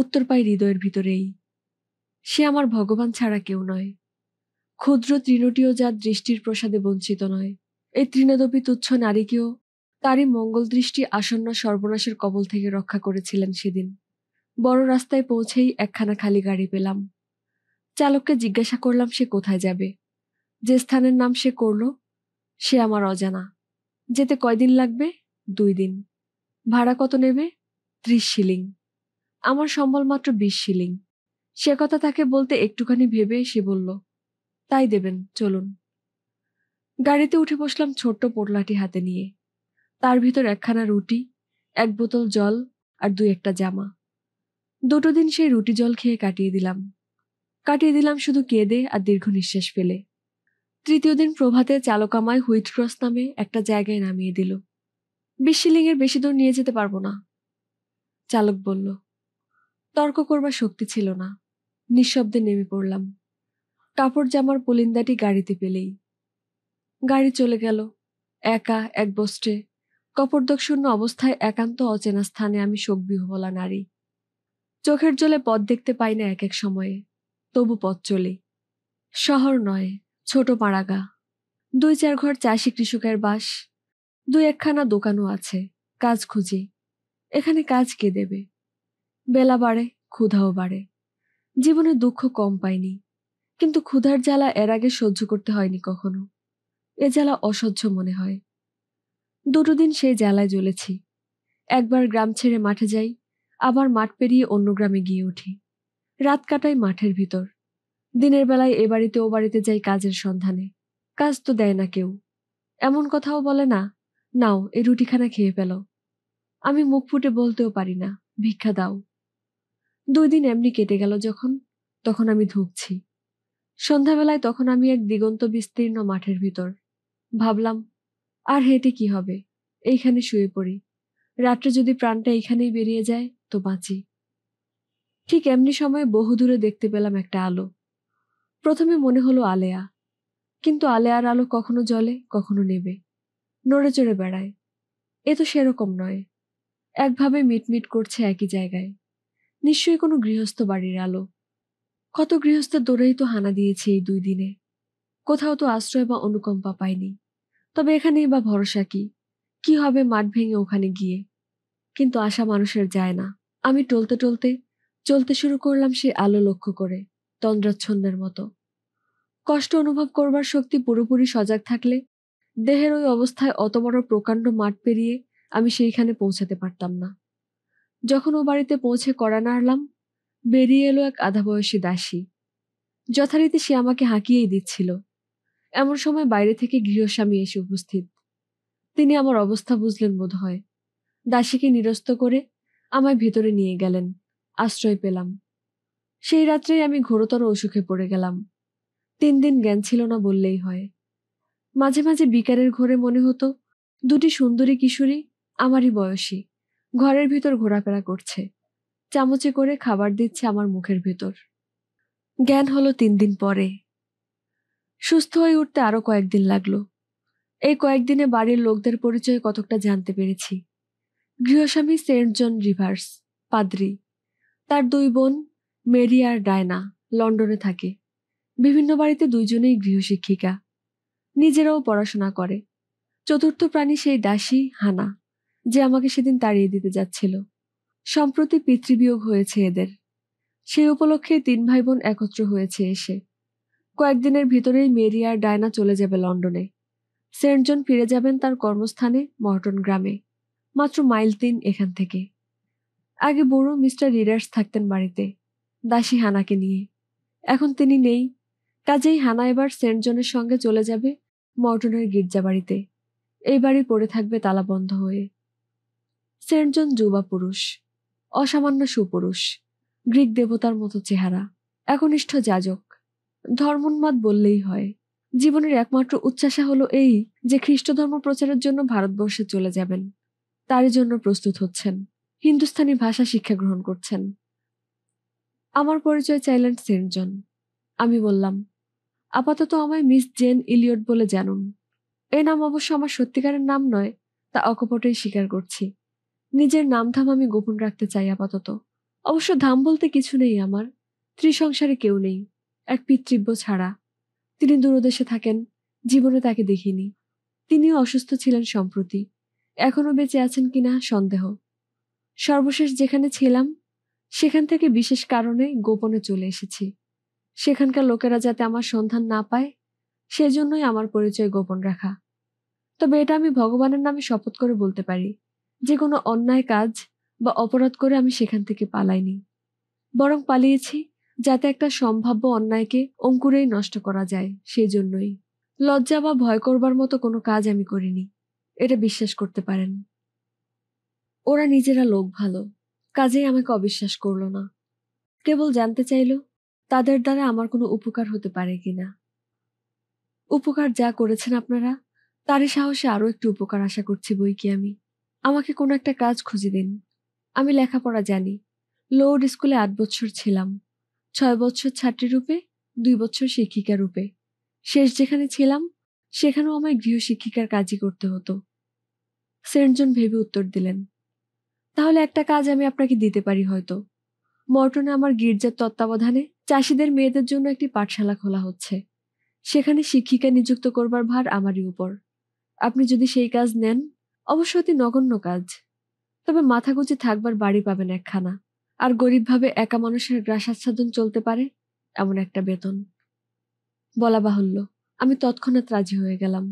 উত্তর পাই হৃদয়ের ভিতরেই সে আমার ভগবান ছাড়া কেউ নয় ক্ষুদ্র তৃণটিও যার দৃষ্টির প্রসাদে বঞ্চিত নয় এই তৃণদপী তুচ্ছ নারীকেও তারই মঙ্গল দৃষ্টি আসন্ন সর্বনাশের কবল থেকে রক্ষা করেছিলেন সেদিন বড় রাস্তায় পৌঁছেই একখানা খালি গাড়ি পেলাম চালককে জিজ্ঞাসা করলাম সে কোথায় যাবে যে স্থানের নাম সে করল সে আমার অজানা যেতে কয়দিন লাগবে দুই দিন ভাড়া কত নেবে ত্রিশ শিলিং আমার সম্বল মাত্র বিশ শিলিং সে কথা তাকে বলতে একটুখানি ভেবে সে বলল তাই দেবেন চলুন গাড়িতে উঠে বসলাম ছোট্ট পোটলাটি হাতে নিয়ে তার ভিতর একখানা রুটি এক বোতল জল আর দুই একটা জামা দুটো দিন সেই রুটি জল খেয়ে কাটিয়ে দিলাম কাটিয়ে দিলাম শুধু কেঁদে আর দীর্ঘ নিঃশ্বাস ফেলে তৃতীয় দিন প্রভাতে চালকামায় আমায় হুইটক্রস নামে একটা জায়গায় নামিয়ে দিল বিশ শিলিংয়ের বেশি দূর নিয়ে যেতে পারবো না চালক বলল তর্ক করবার শক্তি ছিল না নিঃশব্দে নেমে পড়লাম কাপড় জামার পলিন্দাটি গাড়িতে পেলেই গাড়ি চলে গেল একা এক বস্ত্রে কপর্দকশূন্য অবস্থায় একান্ত অচেনা স্থানে আমি শোকবিহবলা নারী চোখের জলে পথ দেখতে পাই না এক এক সময়ে তবু পথ চলে শহর নয় ছোট পাড়াগা দুই চার ঘর চাষি কৃষকের বাস দুই একখানা দোকানও আছে কাজ খুঁজি এখানে কাজ কে দেবে বেলা বাড়ে ক্ষুধাও বাড়ে জীবনে দুঃখ কম পাইনি কিন্তু ক্ষুধার জ্বালা এর আগে সহ্য করতে হয়নি কখনো এ জ্বালা অসহ্য মনে হয় দুটো দিন সেই জ্বালায় জ্বলেছি একবার গ্রাম ছেড়ে মাঠে যাই আবার মাঠ পেরিয়ে অন্য গ্রামে গিয়ে উঠি রাত কাটাই মাঠের ভিতর দিনের বেলায় এ বাড়িতে ও বাড়িতে যাই কাজের সন্ধানে কাজ তো দেয় না কেউ এমন কথাও বলে না নাও এই রুটিখানা খেয়ে ফেল আমি মুখ ফুটে বলতেও পারি না ভিক্ষা দাও দুই দিন এমনি কেটে গেল যখন তখন আমি ধুঁকছি সন্ধ্যাবেলায় তখন আমি এক দিগন্ত বিস্তীর্ণ মাঠের ভিতর ভাবলাম আর হেঁটে কি হবে এইখানে শুয়ে পড়ি রাত্রে যদি প্রাণটা এইখানেই বেরিয়ে যায় তো বাঁচি ঠিক এমনি সময় বহুদূরে দেখতে পেলাম একটা আলো প্রথমে মনে হলো আলেয়া কিন্তু আলেয়ার আলো কখনো জলে কখনো নেবে নড়ে চড়ে বেড়ায় এ তো সেরকম নয় একভাবে মিটমিট করছে একই জায়গায় নিশ্চয়ই কোনো গৃহস্থ বাড়ির আলো কত গৃহস্থ দৌড়েই তো হানা দিয়েছে এই দুই দিনে কোথাও তো আশ্রয় বা অনুকম্পা পায়নি তবে এখানেই বা ভরসা কি কি হবে মাঠ ভেঙে ওখানে গিয়ে কিন্তু আশা মানুষের যায় না আমি টলতে টলতে চলতে শুরু করলাম সে আলো লক্ষ্য করে তন্দ্রাচ্ছন্নের মতো কষ্ট অনুভব করবার শক্তি পুরোপুরি সজাগ থাকলে দেহের ওই অবস্থায় অত বড় প্রকাণ্ড মাঠ পেরিয়ে আমি সেইখানে পৌঁছাতে পারতাম না যখন ও বাড়িতে পৌঁছে কড়া নাড়লাম বেরিয়ে এলো এক আধাবয়সী দাসী যথারীতি সে আমাকে হাঁকিয়েই দিচ্ছিল এমন সময় বাইরে থেকে গৃহস্বামী এসে উপস্থিত তিনি আমার অবস্থা বুঝলেন বোধ হয় দাসীকে নিরস্ত করে আমায় ভেতরে নিয়ে গেলেন আশ্রয় পেলাম সেই রাত্রেই আমি ঘোরতর অসুখে পড়ে গেলাম তিন দিন জ্ঞান ছিল না বললেই হয় মাঝে মাঝে বিকারের ঘরে মনে হতো দুটি সুন্দরী কিশোরী আমারই বয়সী ঘরের ভিতর ঘোরাফেরা করছে চামচে করে খাবার দিচ্ছে আমার মুখের ভেতর জ্ঞান হলো তিন দিন পরে সুস্থ হয়ে উঠতে আরও কয়েকদিন লাগলো এই কয়েকদিনে বাড়ির লোকদের পরিচয় কতকটা জানতে পেরেছি গৃহস্বামী সেন্ট জন রিভার্স পাদ্রি তার দুই বোন মেরি আর ডায়না লন্ডনে থাকে বিভিন্ন বাড়িতে দুইজনেই গৃহশিক্ষিকা নিজেরাও পড়াশোনা করে চতুর্থ প্রাণী সেই দাসী হানা যে আমাকে সেদিন তাড়িয়ে দিতে যাচ্ছিল সম্প্রতি পিতৃবিয়োগ হয়েছে এদের সেই উপলক্ষে তিন ভাই বোন একত্র হয়েছে এসে কয়েকদিনের ভিতরেই মেরি আর ডায়না চলে যাবে লন্ডনে সেন্ট জন ফিরে যাবেন তার কর্মস্থানে মর্টন গ্রামে মাত্র মাইল তিন এখান থেকে আগে বড় মিস্টার রিডার্স থাকতেন বাড়িতে দাসী হানাকে নিয়ে এখন তিনি নেই কাজেই হানা এবার সেন্ট জনের সঙ্গে চলে যাবে মর্টনের গির্জা বাড়িতে এই বাড়ি পড়ে থাকবে তালাবন্ধ হয়ে সেন্ট জন যুবা পুরুষ অসামান্য সুপুরুষ গ্রিক দেবতার মতো চেহারা একনিষ্ঠ যাজক ধর্মোন্মাদ বললেই হয় জীবনের একমাত্র উচ্ছ্বাসা হলো এই যে খ্রিস্ট ধর্ম প্রচারের জন্য ভারতবর্ষে চলে যাবেন তারই জন্য প্রস্তুত হচ্ছেন হিন্দুস্তানি ভাষা শিক্ষা গ্রহণ করছেন আমার পরিচয় চাইলেন সেন্ট জন আমি বললাম আপাতত আমায় মিস জেন ইলিয়ট বলে জানুন এ নাম অবশ্য আমার সত্যিকারের নাম নয় তা অকপটেই স্বীকার করছি নিজের নামধাম আমি গোপন রাখতে চাই আপাতত অবশ্য ধাম বলতে কিছু নেই আমার ত্রিসংসারে কেউ নেই এক পিতৃব্য ছাড়া তিনি দূরদেশে থাকেন জীবনে তাকে দেখিনি তিনিও অসুস্থ ছিলেন সম্প্রতি এখনও বেঁচে আছেন কিনা সন্দেহ সর্বশেষ যেখানে ছিলাম সেখান থেকে বিশেষ কারণে গোপনে চলে এসেছি সেখানকার লোকেরা যাতে আমার সন্ধান না পায় সেজন্যই আমার পরিচয় গোপন রাখা তবে এটা আমি ভগবানের নামে শপথ করে বলতে পারি যে কোনো অন্যায় কাজ বা অপরাধ করে আমি সেখান থেকে পালাইনি বরং পালিয়েছি যাতে একটা সম্ভাব্য অন্যায়কে অঙ্কুরেই নষ্ট করা যায় সেই জন্যই লজ্জা বা ভয় করবার মতো কোনো কাজ আমি করিনি এটা বিশ্বাস করতে পারেন ওরা নিজেরা লোক ভালো কাজেই আমাকে অবিশ্বাস করল না কেবল জানতে চাইল তাদের দ্বারা আমার কোনো উপকার হতে পারে কিনা উপকার যা করেছেন আপনারা তারই সাহসে আরও একটু উপকার আশা করছি বই কি আমি আমাকে কোনো একটা কাজ খুঁজে দিন আমি লেখাপড়া জানি লোড স্কুলে আট বছর ছিলাম ছয় বছর ছাত্রী রূপে দুই বছর শিক্ষিকা রূপে শেষ যেখানে ছিলাম সেখানেও আমায় গৃহ শিক্ষিকার কাজই করতে হতো সেন্টজন ভেবে উত্তর দিলেন তাহলে একটা কাজ আমি আপনাকে দিতে পারি হয়তো মর্টনে আমার গির্জার তত্ত্বাবধানে চাষিদের মেয়েদের জন্য একটি পাঠশালা খোলা হচ্ছে সেখানে শিক্ষিকা নিযুক্ত করবার ভার আমারই উপর আপনি যদি সেই কাজ নেন অবশ্য অতি নগণ্য কাজ তবে মাথা গুঁজে থাকবার বাড়ি পাবেন একখানা আর গরিবভাবে একা মানুষের গ্রাসাচ্ছাদন চলতে পারে এমন একটা বেতন বলা বাহুল্য আমি তৎক্ষণাৎ রাজি হয়ে গেলাম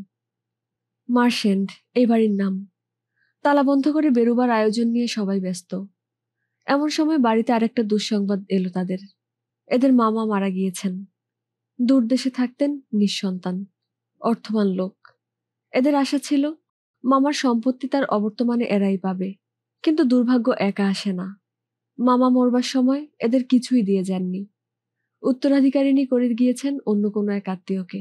মার্শেন্ড এই বাড়ির নাম তালা বন্ধ করে বেরোবার আয়োজন নিয়ে সবাই ব্যস্ত এমন সময় বাড়িতে আরেকটা দুঃসংবাদ এলো তাদের এদের মামা মারা গিয়েছেন দূর দেশে থাকতেন নিঃসন্তান অর্থবান লোক এদের আশা ছিল মামার সম্পত্তি তার অবর্তমানে এরাই পাবে কিন্তু দুর্ভাগ্য একা আসে না মামা মরবার সময় এদের কিছুই দিয়ে যাননি উত্তরাধিকারিণী করে গিয়েছেন অন্য কোনো এক আত্মীয়কে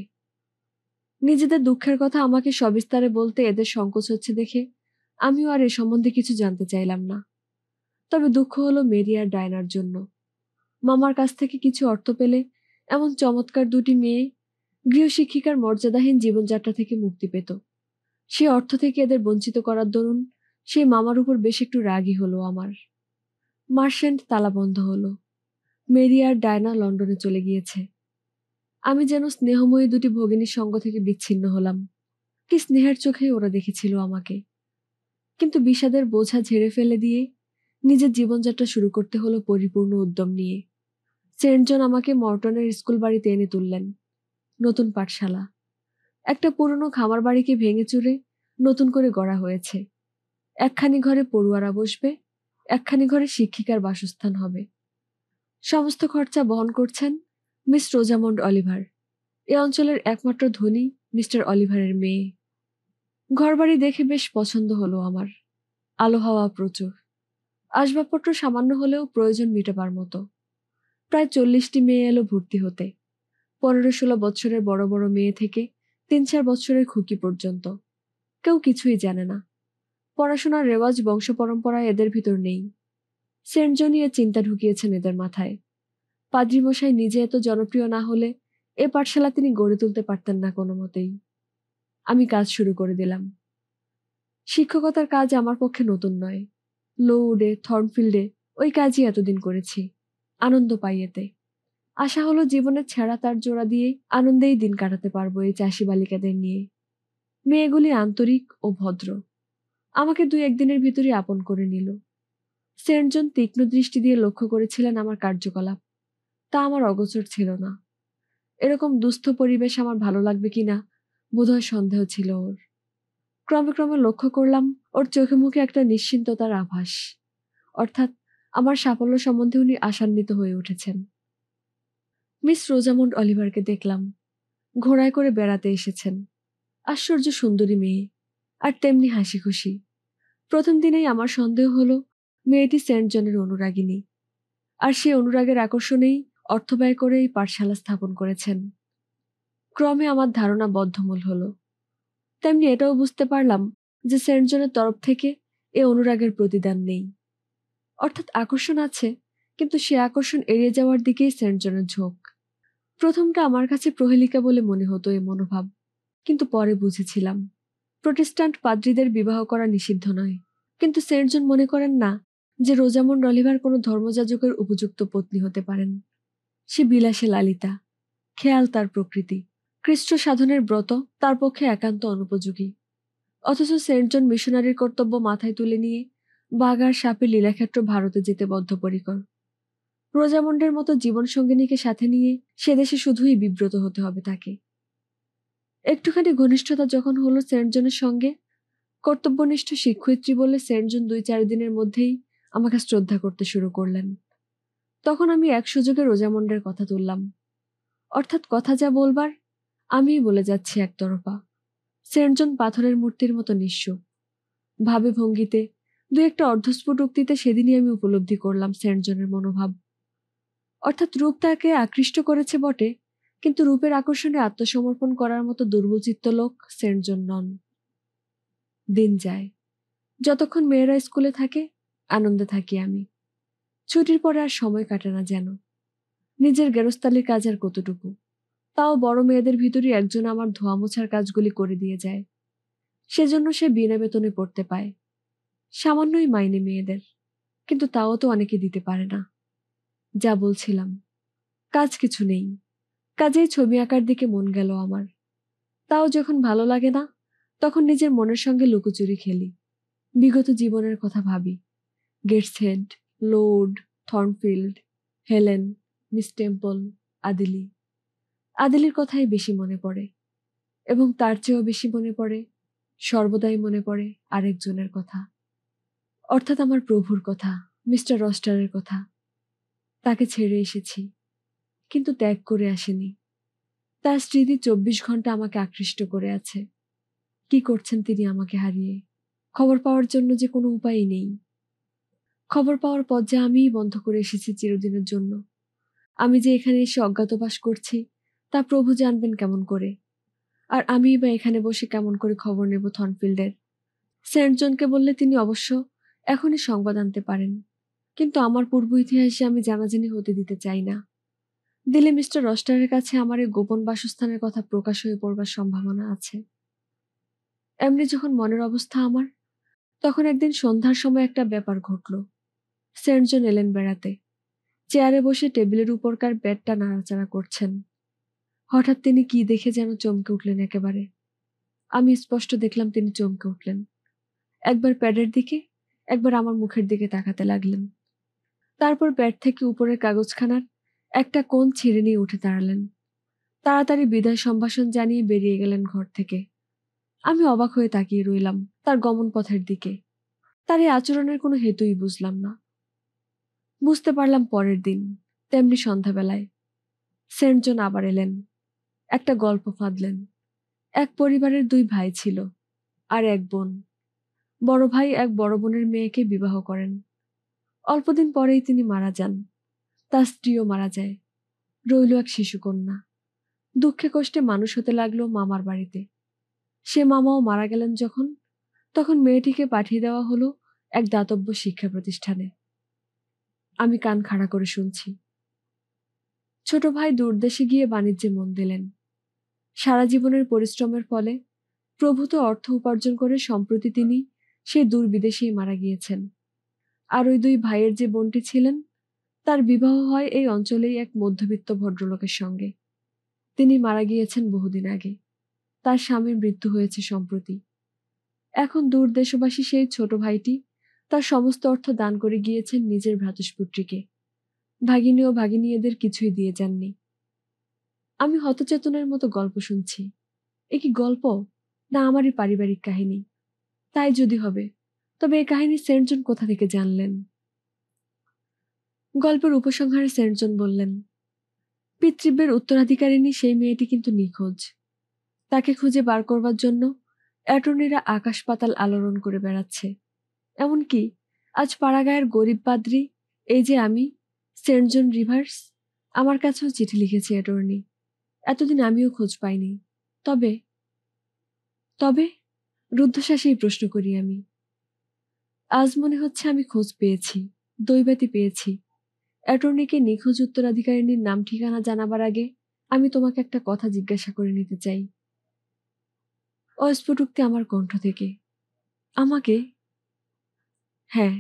নিজেদের দুঃখের কথা আমাকে সবিস্তারে বলতে এদের সংকোচ হচ্ছে দেখে আমিও আর এ সম্বন্ধে কিছু জানতে চাইলাম না তবে দুঃখ হলো মেরিয়ার ডায়নার জন্য মামার কাছ থেকে কিছু অর্থ পেলে এমন চমৎকার দুটি মেয়ে গৃহশিক্ষিকার মর্যাদাহীন জীবনযাত্রা থেকে মুক্তি পেত সে অর্থ থেকে এদের বঞ্চিত করার দরুন সে মামার উপর বেশ একটু রাগি হলো আমার মার্সেন্ট তালা বন্ধ হলো মেরি আর ডায়না লন্ডনে চলে গিয়েছে আমি যেন স্নেহময়ী দুটি ভগিনীর সঙ্গ থেকে বিচ্ছিন্ন হলাম কি স্নেহের চোখে ওরা দেখেছিল আমাকে কিন্তু বিষাদের বোঝা ঝেড়ে ফেলে দিয়ে নিজের জীবনযাত্রা শুরু করতে হলো পরিপূর্ণ উদ্যম নিয়ে সেন্ট জন আমাকে মর্টনের স্কুল বাড়িতে এনে তুললেন নতুন পাঠশালা একটা পুরনো খামার বাড়িকে ভেঙে চুরে নতুন করে গড়া হয়েছে একখানি ঘরে পড়ুয়ারা বসবে একখানি ঘরে শিক্ষিকার বাসস্থান হবে সমস্ত খরচা বহন করছেন মিস রোজামন্ড অলিভার এ অঞ্চলের একমাত্র ধনী মিস্টার অলিভারের মেয়ে ঘরবাড়ি দেখে বেশ পছন্দ হলো আমার আলো হাওয়া প্রচুর আসবাবপত্র সামান্য হলেও প্রয়োজন মেটাবার মতো প্রায় চল্লিশটি মেয়ে এলো ভর্তি হতে পনেরো ষোলো বছরের বড় বড় মেয়ে থেকে তিন চার বছরের খুকি পর্যন্ত কেউ কিছুই জানে না পড়াশোনার রেওয়াজ বংশ পরম্পরা এদের ভিতর নেই সেন্টজনই এ চিন্তা ঢুকিয়েছেন এদের মাথায় পাদ্রিমশাই নিজে এত জনপ্রিয় না হলে এ পাঠশালা তিনি গড়ে তুলতে পারতেন না কোনো মতেই আমি কাজ শুরু করে দিলাম শিক্ষকতার কাজ আমার পক্ষে নতুন নয় লোউডে থর্নফিল্ডে ওই কাজই এতদিন করেছি আনন্দ পাই এতে আশা হলো জীবনের ছেঁড়া তার জোড়া দিয়ে আনন্দেই দিন কাটাতে পারবো এই চাষি বালিকাদের নিয়ে মেয়েগুলি আন্তরিক ও ভদ্র আমাকে দুই একদিনের ভিতরে আপন করে নিল সেন্টজন তীক্ষ্ণ দৃষ্টি দিয়ে লক্ষ্য করেছিলেন আমার কার্যকলাপ তা আমার অগোচর ছিল না এরকম দুস্থ পরিবেশ আমার ভালো লাগবে কিনা বোধহয় সন্দেহ ছিল ওর ক্রমে ক্রমে লক্ষ্য করলাম ওর চোখে মুখে একটা নিশ্চিন্ততার আভাস অর্থাৎ আমার সাফল্য সম্বন্ধে উনি আশান্বিত হয়ে উঠেছেন মিস রোজামন্ড অলিভারকে দেখলাম ঘোড়ায় করে বেড়াতে এসেছেন আশ্চর্য সুন্দরী মেয়ে আর তেমনি হাসি খুশি প্রথম দিনেই আমার সন্দেহ হলো মেয়েটি সেন্ট জনের অনুরাগিনী আর সেই অনুরাগের আকর্ষণেই অর্থ ব্যয় করে এই পাঠশালা স্থাপন করেছেন ক্রমে আমার ধারণা বদ্ধমূল হলো তেমনি এটাও বুঝতে পারলাম যে সেন্ট জনের তরফ থেকে এ অনুরাগের প্রতিদান নেই অর্থাৎ আকর্ষণ আছে কিন্তু সে আকর্ষণ এড়িয়ে যাওয়ার দিকেই সেন্ট জনের ঝোঁক প্রথমটা আমার কাছে প্রহেলিকা বলে মনে হতো এ মনোভাব কিন্তু পরে বুঝেছিলাম প্রোটেস্ট্যান্ট পাদ্রীদের বিবাহ করা নিষিদ্ধ নয় কিন্তু সেন্ট জন মনে করেন না যে রোজামন রলিভার কোনো ধর্মযাজকের উপযুক্ত পত্নী হতে পারেন সে বিলাসে লালিতা খেয়াল তার প্রকৃতি খ্রিস্ট সাধনের ব্রত তার পক্ষে একান্ত অনুপযোগী অথচ সেন্টজন মিশনারির কর্তব্য মাথায় তুলে নিয়ে বাগার সাপে লীলাক্ষেত্র ভারতে যেতে বদ্ধপরিকর প্রজামণ্ডের মতো জীবনসঙ্গিনীকে সাথে নিয়ে সে দেশে শুধুই বিব্রত হতে হবে তাকে একটুখানি ঘনিষ্ঠতা যখন হলো সেন্টজনের সঙ্গে কর্তব্যনিষ্ঠ শিক্ষয়িত্রী বলে সেন্টজন দুই চার দিনের মধ্যেই আমাকে শ্রদ্ধা করতে শুরু করলেন তখন আমি এক সুযোগে রোজামন্ডের কথা তুললাম অর্থাৎ কথা যা বলবার আমি বলে যাচ্ছি একতরফা সেন্টজন পাথরের মূর্তির মতো নিঃস্ব ভাবে ভঙ্গিতে দু একটা অর্ধস্ফুট উক্তিতে সেদিনই আমি উপলব্ধি করলাম সেন্টজনের মনোভাব অর্থাৎ রূপ তাকে আকৃষ্ট করেছে বটে কিন্তু রূপের আকর্ষণে আত্মসমর্পণ করার মতো দুর্বলচিত্ত লোক সেন্টজন নন দিন যায় যতক্ষণ মেয়েরা স্কুলে থাকে আনন্দে থাকি আমি ছুটির পরে আর সময় কাটে না যেন নিজের গেরস্তালির কাজ আর কতটুকু তাও বড় মেয়েদের ভিতরই একজন আমার ধোয়া মোছার কাজগুলি করে দিয়ে যায় সেজন্য সে বিনা বেতনে পড়তে পায় সামান্যই মাইনে মেয়েদের কিন্তু তাও তো অনেকে দিতে পারে না যা বলছিলাম কাজ কিছু নেই কাজেই ছবি আঁকার দিকে মন গেল আমার তাও যখন ভালো লাগে না তখন নিজের মনের সঙ্গে লুকোচুরি খেলি বিগত জীবনের কথা ভাবি Gateshead Lowood Thornfield Helen Miss Temple Adele আদেলের কথাই বেশি মনে পড়ে এবং তার চেয়েও বেশি মনে পড়ে সর্বদাই মনে পড়ে আরেকজনের কথা অর্থাৎ আমার প্রভুর কথা মিস্টার রস্টারের কথা তাকে ছেড়ে এসেছি কিন্তু ত্যাগ করে আসেনি তার স্মৃতি চব্বিশ ঘন্টা আমাকে আকৃষ্ট করে আছে কি করছেন তিনি আমাকে হারিয়ে খবর পাওয়ার জন্য যে কোনো উপায় নেই খবর পাওয়ার পর যে আমিই বন্ধ করে এসেছি চিরদিনের জন্য আমি যে এখানে এসে অজ্ঞাতবাস করছি তা প্রভু জানবেন কেমন করে আর আমি বা এখানে বসে কেমন করে খবর নেব থনফিল্ডের সেন্ট জনকে বললে তিনি অবশ্য এখনই সংবাদ আনতে পারেন কিন্তু আমার পূর্ব ইতিহাসে আমি জানাজানি হতে দিতে চাই না দিলে মিস্টার রস্টারের কাছে আমার এই গোপন বাসস্থানের কথা প্রকাশ হয়ে পড়বার সম্ভাবনা আছে এমনি যখন মনের অবস্থা আমার তখন একদিন সন্ধ্যার সময় একটা ব্যাপার ঘটল জন এলেন বেড়াতে চেয়ারে বসে টেবিলের উপরকার ব্যাটটা নাড়াচাড়া করছেন হঠাৎ তিনি কি দেখে যেন চমকে উঠলেন একেবারে আমি স্পষ্ট দেখলাম তিনি চমকে উঠলেন একবার প্যাডের দিকে একবার আমার মুখের দিকে তাকাতে লাগলেন তারপর প্যাড থেকে উপরের কাগজখানার একটা কোণ ছিঁড়ে নিয়ে উঠে দাঁড়ালেন তাড়াতাড়ি বিদায় সম্ভাষণ জানিয়ে বেরিয়ে গেলেন ঘর থেকে আমি অবাক হয়ে তাকিয়ে রইলাম তার গমন পথের দিকে তার এই আচরণের কোনো হেতুই বুঝলাম না বুঝতে পারলাম পরের দিন তেমনি সন্ধ্যাবেলায় সেন্টজন আবার এলেন একটা গল্প ফাঁদলেন এক পরিবারের দুই ভাই ছিল আর এক বোন বড় ভাই এক বড় বোনের মেয়েকে বিবাহ করেন অল্পদিন পরেই তিনি মারা যান তার স্ত্রীও মারা যায় রইল এক শিশুকন্যা দুঃখে কষ্টে মানুষ হতে লাগলো মামার বাড়িতে সে মামাও মারা গেলেন যখন তখন মেয়েটিকে পাঠিয়ে দেওয়া হলো এক দাতব্য শিক্ষা প্রতিষ্ঠানে আমি কান খাড়া করে শুনছি ছোট ভাই দূরদেশে গিয়ে বাণিজ্যে মন দিলেন সারা জীবনের পরিশ্রমের ফলে প্রভূত অর্থ উপার্জন করে সম্প্রতি তিনি সেই দূর বিদেশেই মারা গিয়েছেন আর ওই দুই ভাইয়ের যে বোনটি ছিলেন তার বিবাহ হয় এই অঞ্চলেই এক মধ্যবিত্ত ভদ্রলোকের সঙ্গে তিনি মারা গিয়েছেন বহুদিন আগে তার স্বামীর মৃত্যু হয়েছে সম্প্রতি এখন দূর দেশবাসী সেই ছোট ভাইটি তার সমস্ত অর্থ দান করে গিয়েছেন নিজের ভ্রাতুষ্পুত্রীকে ভাগিনী ও ভাগিনী এদের কিছুই দিয়ে যাননি আমি হতচেতনের মতো গল্প শুনছি এ কি গল্প না আমারই পারিবারিক কাহিনী তাই যদি হবে তবে এই কাহিনী সেন্টজন কোথা থেকে জানলেন গল্পের উপসংহারে সেন্টজন বললেন পিতৃব্যের উত্তরাধিকারিণী সেই মেয়েটি কিন্তু নিখোঁজ তাকে খুঁজে বার করবার জন্য অ্যাটর্নিরা আকাশ পাতাল আলোড়ন করে বেড়াচ্ছে এমনকি আজ পাড়াগায়ের গরিব পাদ্রি এই যে আমি সেন্ট জন রিভার্স আমার কাছেও চিঠি লিখেছে অ্যাটর্নি এতদিন আমিও খোঁজ পাইনি তবে তবে রুদ্ধশ্বাসেই প্রশ্ন করি আমি আজ মনে হচ্ছে আমি খোঁজ পেয়েছি দৈবাতি পেয়েছি অ্যাটর্নিকে নিখোঁজ উত্তরাধিকারিনীর নাম ঠিকানা জানাবার আগে আমি তোমাকে একটা কথা জিজ্ঞাসা করে নিতে চাই অস্ফুটুক্তি আমার কণ্ঠ থেকে আমাকে হ্যাঁ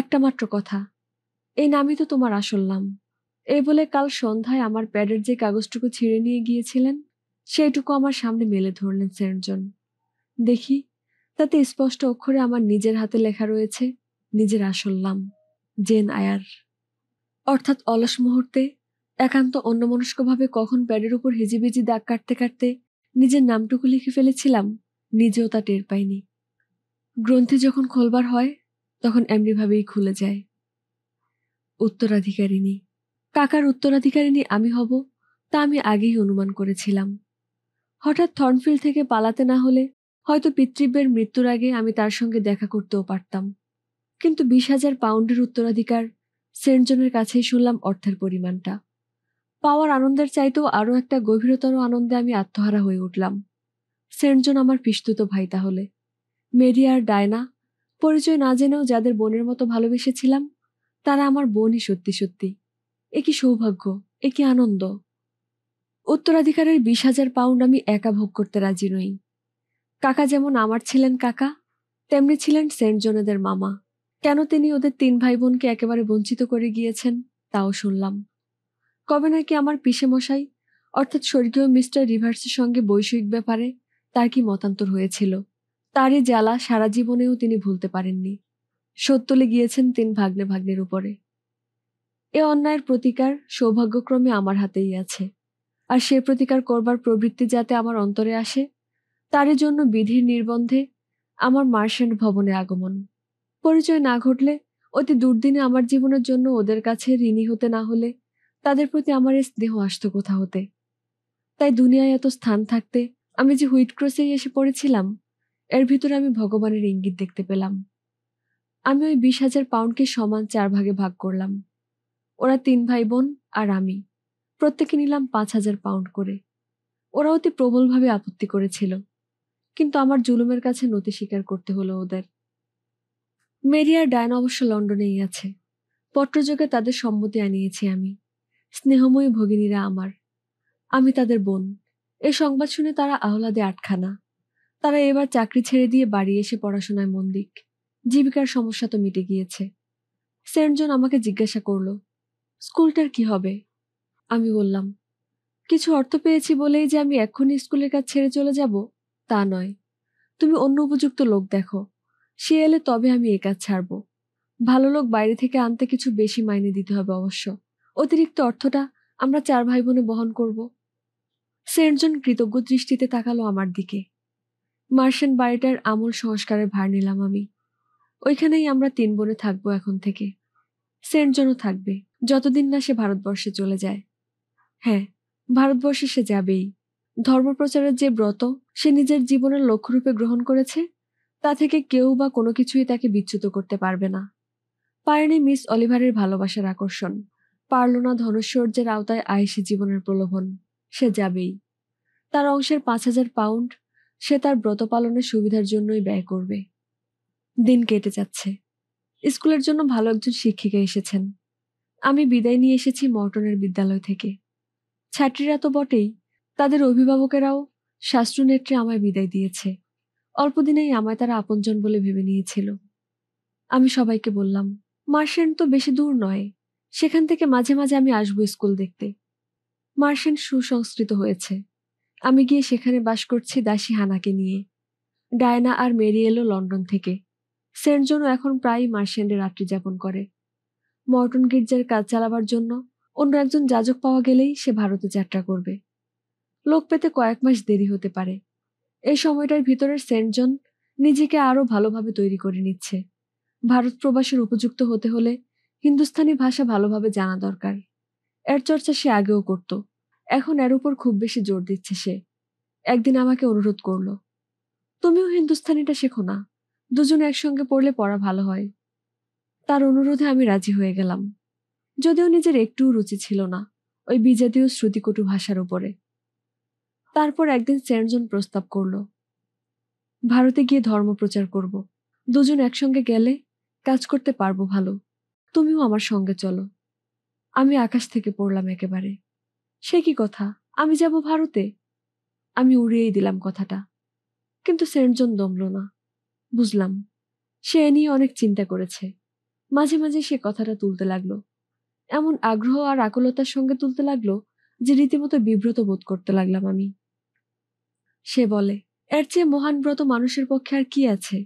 একটা মাত্র কথা এই নামই তো তোমার আসল নাম এই বলে কাল সন্ধ্যায় আমার প্যাডের যে কাগজটুকু ছিঁড়ে নিয়ে গিয়েছিলেন সেইটুকু আমার সামনে মেলে ধরলেন সেন্টজন দেখি তাতে স্পষ্ট অক্ষরে আমার নিজের হাতে লেখা রয়েছে নিজের আসল নাম জেন আয়ার অর্থাৎ অলস মুহূর্তে একান্ত অন্যমনস্কভাবে কখন প্যাডের উপর হিজিবিজি দাগ কাটতে কাটতে নিজের নামটুকু লিখে ফেলেছিলাম নিজেও তা টের পাইনি গ্রন্থে যখন খোলবার হয় তখন এমনিভাবেই খুলে যায় উত্তরাধিকারিণী কাকার উত্তরাধিকারিণী আমি হব তা আমি আগেই অনুমান করেছিলাম হঠাৎ থর্নফিল থেকে পালাতে না হলে হয়তো পিতৃব্যের মৃত্যুর আগে আমি তার সঙ্গে দেখা করতেও পারতাম কিন্তু বিশ হাজার পাউন্ডের উত্তরাধিকার সেন্টজনের কাছেই শুনলাম অর্থের পরিমাণটা পাওয়ার আনন্দের চাইতেও আরও একটা গভীরতর আনন্দে আমি আত্মহারা হয়ে উঠলাম সেন্টজন আমার পিস্তুত ভাই তাহলে মেরিয়ার ডায়না পরিচয় না জেনেও যাদের বোনের মতো ভালোবেসেছিলাম তারা আমার বোনই সত্যি সত্যি এ কি সৌভাগ্য এ কি আনন্দ উত্তরাধিকারের বিশ হাজার পাউন্ড আমি একা ভোগ করতে রাজি নই কাকা যেমন আমার ছিলেন কাকা তেমনি ছিলেন সেন্ট জোনেদের মামা কেন তিনি ওদের তিন ভাই বোনকে একেবারে বঞ্চিত করে গিয়েছেন তাও শুনলাম কবে নাকি আমার মশাই অর্থাৎ স্বর্গীয় মিস্টার রিভার্সের সঙ্গে বৈষয়িক ব্যাপারে তার কি মতান্তর হয়েছিল তারই জ্বালা সারা জীবনেও তিনি ভুলতে পারেননি সত্যলে গিয়েছেন তিন ভাগ্নে ভাগ্নের উপরে এ অন্যায়ের প্রতিকার সৌভাগ্যক্রমে আমার হাতেই আছে আর সে প্রতিকার করবার প্রবৃত্তি যাতে আমার অন্তরে আসে তারই জন্য বিধির নির্বন্ধে আমার মার্শেন্ট ভবনে আগমন পরিচয় না ঘটলে অতি দুর্দিনে আমার জীবনের জন্য ওদের কাছে ঋণী হতে না হলে তাদের প্রতি আমার এ স্নেহ আসত কোথা হতে তাই দুনিয়ায় এত স্থান থাকতে আমি যে হুইটক্রসেই এসে পড়েছিলাম এর ভিতরে আমি ভগবানের ইঙ্গিত দেখতে পেলাম আমি ওই বিশ হাজার পাউন্ডকে সমান চার ভাগে ভাগ করলাম ওরা তিন ভাই বোন আর আমি প্রত্যেকে নিলাম পাঁচ হাজার পাউন্ড করে ওরা অতি প্রবলভাবে আপত্তি করেছিল কিন্তু আমার জুলুমের কাছে নতি স্বীকার করতে হলো ওদের মেরি আর ডায়ন অবশ্য লন্ডনেই আছে পত্রযোগে তাদের সম্মতি আনিয়েছি আমি স্নেহময়ী ভগিনীরা আমার আমি তাদের বোন এ সংবাদ শুনে তারা আহ্লাদে আটখানা তারা এবার চাকরি ছেড়ে দিয়ে বাড়ি এসে পড়াশোনায় মন দিক জীবিকার সমস্যা তো মিটে গিয়েছে সেন্টজন আমাকে জিজ্ঞাসা করল স্কুলটার কি হবে আমি বললাম কিছু অর্থ পেয়েছি বলেই যে আমি এখনই স্কুলের কাজ ছেড়ে চলে যাব তা নয় তুমি অন্য উপযুক্ত লোক দেখো সে এলে তবে আমি এ কাজ ছাড়ব ভালো লোক বাইরে থেকে আনতে কিছু বেশি মাইনে দিতে হবে অবশ্য অতিরিক্ত অর্থটা আমরা চার ভাই বোনে বহন করব সেন্টজন কৃতজ্ঞ দৃষ্টিতে তাকালো আমার দিকে মার্শেন বাড়িটার আমূল সংস্কারের ভার নিলাম আমি ওইখানেই আমরা তিন বোনে থাকবো এখন থেকে সেন্ট জনও থাকবে যতদিন না সে ভারতবর্ষে চলে যায় হ্যাঁ ভারতবর্ষে সে যাবেই ধর্মপ্রচারের যে ব্রত সে নিজের জীবনের লক্ষ্যরূপে গ্রহণ করেছে তা থেকে কেউ বা কোনো কিছুই তাকে বিচ্যুত করতে পারবে না পারেনি মিস অলিভারের ভালোবাসার আকর্ষণ পারল না ধনুশ্বর্যের আওতায় আয়েসি জীবনের প্রলোভন সে যাবেই তার অংশের পাঁচ হাজার পাউন্ড সে তার ব্রত পালনের সুবিধার জন্যই ব্যয় করবে দিন কেটে যাচ্ছে স্কুলের জন্য ভালো একজন শিক্ষিকা এসেছেন আমি বিদায় নিয়ে এসেছি মর্টনের বিদ্যালয় থেকে ছাত্রীরা তো বটেই তাদের অভিভাবকেরাও নেত্রী আমায় বিদায় দিয়েছে অল্পদিনেই আমায় তারা আপনজন বলে ভেবে নিয়েছিল আমি সবাইকে বললাম মার্শেন তো বেশি দূর নয় সেখান থেকে মাঝে মাঝে আমি আসবো স্কুল দেখতে মার্শেন সুসংস্কৃত হয়েছে আমি গিয়ে সেখানে বাস করছি দাসী হানাকে নিয়ে ডায়না আর মেরি এলো লন্ডন থেকে সেন্ট জোনও এখন প্রায়ই মার্শেন্ডে রাত্রি যাপন করে মর্টন গির্জার কাজ চালাবার জন্য অন্য একজন যাজক পাওয়া গেলেই সে ভারতে যাত্রা করবে লোক পেতে কয়েক মাস দেরি হতে পারে এই সময়টার ভিতরে সেন্ট জন নিজেকে আরও ভালোভাবে তৈরি করে নিচ্ছে ভারত প্রবাসের উপযুক্ত হতে হলে হিন্দুস্থানি ভাষা ভালোভাবে জানা দরকার এর চর্চা সে আগেও করত এখন এর উপর খুব বেশি জোর দিচ্ছে সে একদিন আমাকে অনুরোধ করল তুমিও হিন্দুস্থানিটা শেখো না দুজন একসঙ্গে পড়লে পড়া ভালো হয় তার অনুরোধে আমি রাজি হয়ে গেলাম যদিও নিজের একটুও রুচি ছিল না ওই বিজাতীয় শ্রুতিকটু ভাষার উপরে তারপর একদিন সেনজন প্রস্তাব করল ভারতে গিয়ে ধর্ম প্রচার করব দুজন একসঙ্গে গেলে কাজ করতে পারবো ভালো তুমিও আমার সঙ্গে চলো আমি আকাশ থেকে পড়লাম একেবারে সে কি কথা আমি যাব ভারতে আমি উড়িয়েই দিলাম কথাটা কিন্তু সেন্টজন দমল না বুঝলাম সে এ নিয়ে অনেক চিন্তা করেছে মাঝে মাঝে সে কথাটা তুলতে লাগলো এমন আগ্রহ আর আকুলতার সঙ্গে তুলতে লাগলো যে রীতিমতো বিব্রত বোধ করতে লাগলাম আমি সে বলে এর চেয়ে মহান ব্রত মানুষের পক্ষে আর কি আছে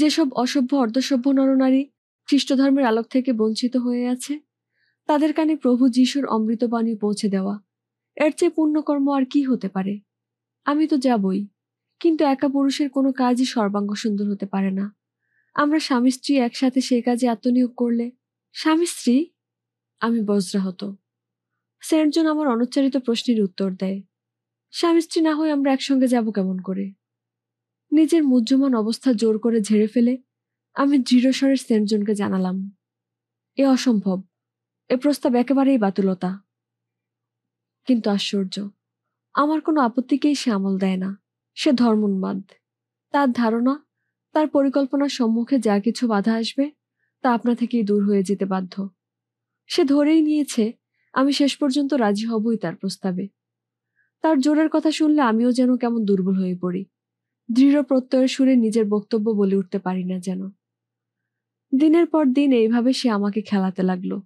যেসব অসভ্য অর্ধসভ্য নরনারী খ্রিস্টধর্মের আলোক থেকে বঞ্চিত হয়ে আছে তাদের কানে প্রভু যিশুর অমৃতবাণী পৌঁছে দেওয়া এর চেয়ে পুণ্যকর্ম আর কি হতে পারে আমি তো যাবই কিন্তু একা পুরুষের কোনো কাজই সর্বাঙ্গ সুন্দর হতে পারে না আমরা স্বামী স্ত্রী একসাথে সেই কাজে আত্মনিয়োগ করলে স্বামী স্ত্রী আমি বজ্রাহত সেন্টজন আমার অনুচ্চারিত প্রশ্নের উত্তর দেয় স্বামী স্ত্রী না হয়ে আমরা একসঙ্গে যাব কেমন করে নিজের মুহ্যমান অবস্থা জোর করে ঝেড়ে ফেলে আমি দৃঢ়স্বরে সেন্টজনকে জানালাম এ অসম্ভব এ প্রস্তাব একেবারেই বাতুলতা কিন্তু আশ্চর্য আমার কোনো আপত্তিকেই সে আমল দেয় না সে ধর্মোন্মাদ তার ধারণা তার পরিকল্পনার সম্মুখে যা কিছু বাধা আসবে তা আপনা থেকেই দূর হয়ে যেতে বাধ্য সে ধরেই নিয়েছে আমি শেষ পর্যন্ত রাজি হবই তার প্রস্তাবে তার জোরের কথা শুনলে আমিও যেন কেমন দুর্বল হয়ে পড়ি দৃঢ় প্রত্যয়ের সুরে নিজের বক্তব্য বলে উঠতে পারি না যেন দিনের পর দিন এইভাবে সে আমাকে খেলাতে লাগলো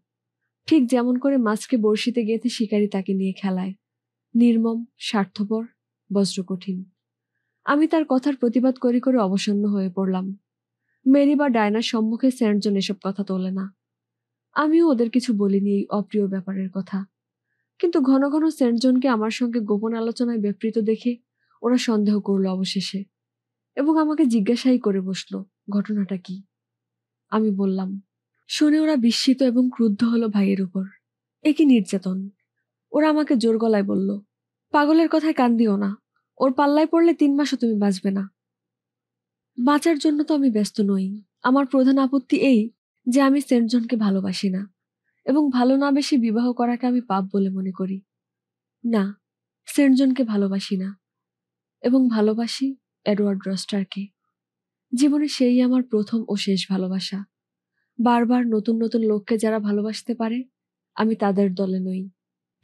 ঠিক যেমন করে মাছকে বর্ষিতে গেঁথে শিকারি তাকে নিয়ে খেলায় নির্মম স্বার্থপর বজ্রকঠিন আমি তার কথার প্রতিবাদ করে করে অবসন্ন হয়ে পড়লাম মেরি বা ডায়নার সম্মুখে জন এসব কথা তোলে না আমিও ওদের কিছু বলিনি এই অপ্রিয় ব্যাপারের কথা কিন্তু ঘন ঘন জনকে আমার সঙ্গে গোপন আলোচনায় ব্যাপৃত দেখে ওরা সন্দেহ করলো অবশেষে এবং আমাকে জিজ্ঞাসাই করে বসলো ঘটনাটা কি আমি বললাম শুনে ওরা বিস্মিত এবং ক্রুদ্ধ হলো ভাইয়ের উপর এ কি নির্যাতন ওরা আমাকে জোর গলায় বলল পাগলের কথায় কান দিও না ওর পাল্লায় পড়লে তিন মাসও তুমি বাঁচবে না বাঁচার জন্য তো আমি ব্যস্ত নই আমার প্রধান আপত্তি এই যে আমি সেন্ট জনকে ভালোবাসি না এবং ভালো না বেশি বিবাহ করাকে আমি পাপ বলে মনে করি না সেন্ট জনকে ভালোবাসি না এবং ভালোবাসি এডওয়ার্ড রস্টারকে জীবনে সেই আমার প্রথম ও শেষ ভালোবাসা বারবার নতুন নতুন লোককে যারা ভালোবাসতে পারে আমি তাদের দলে নই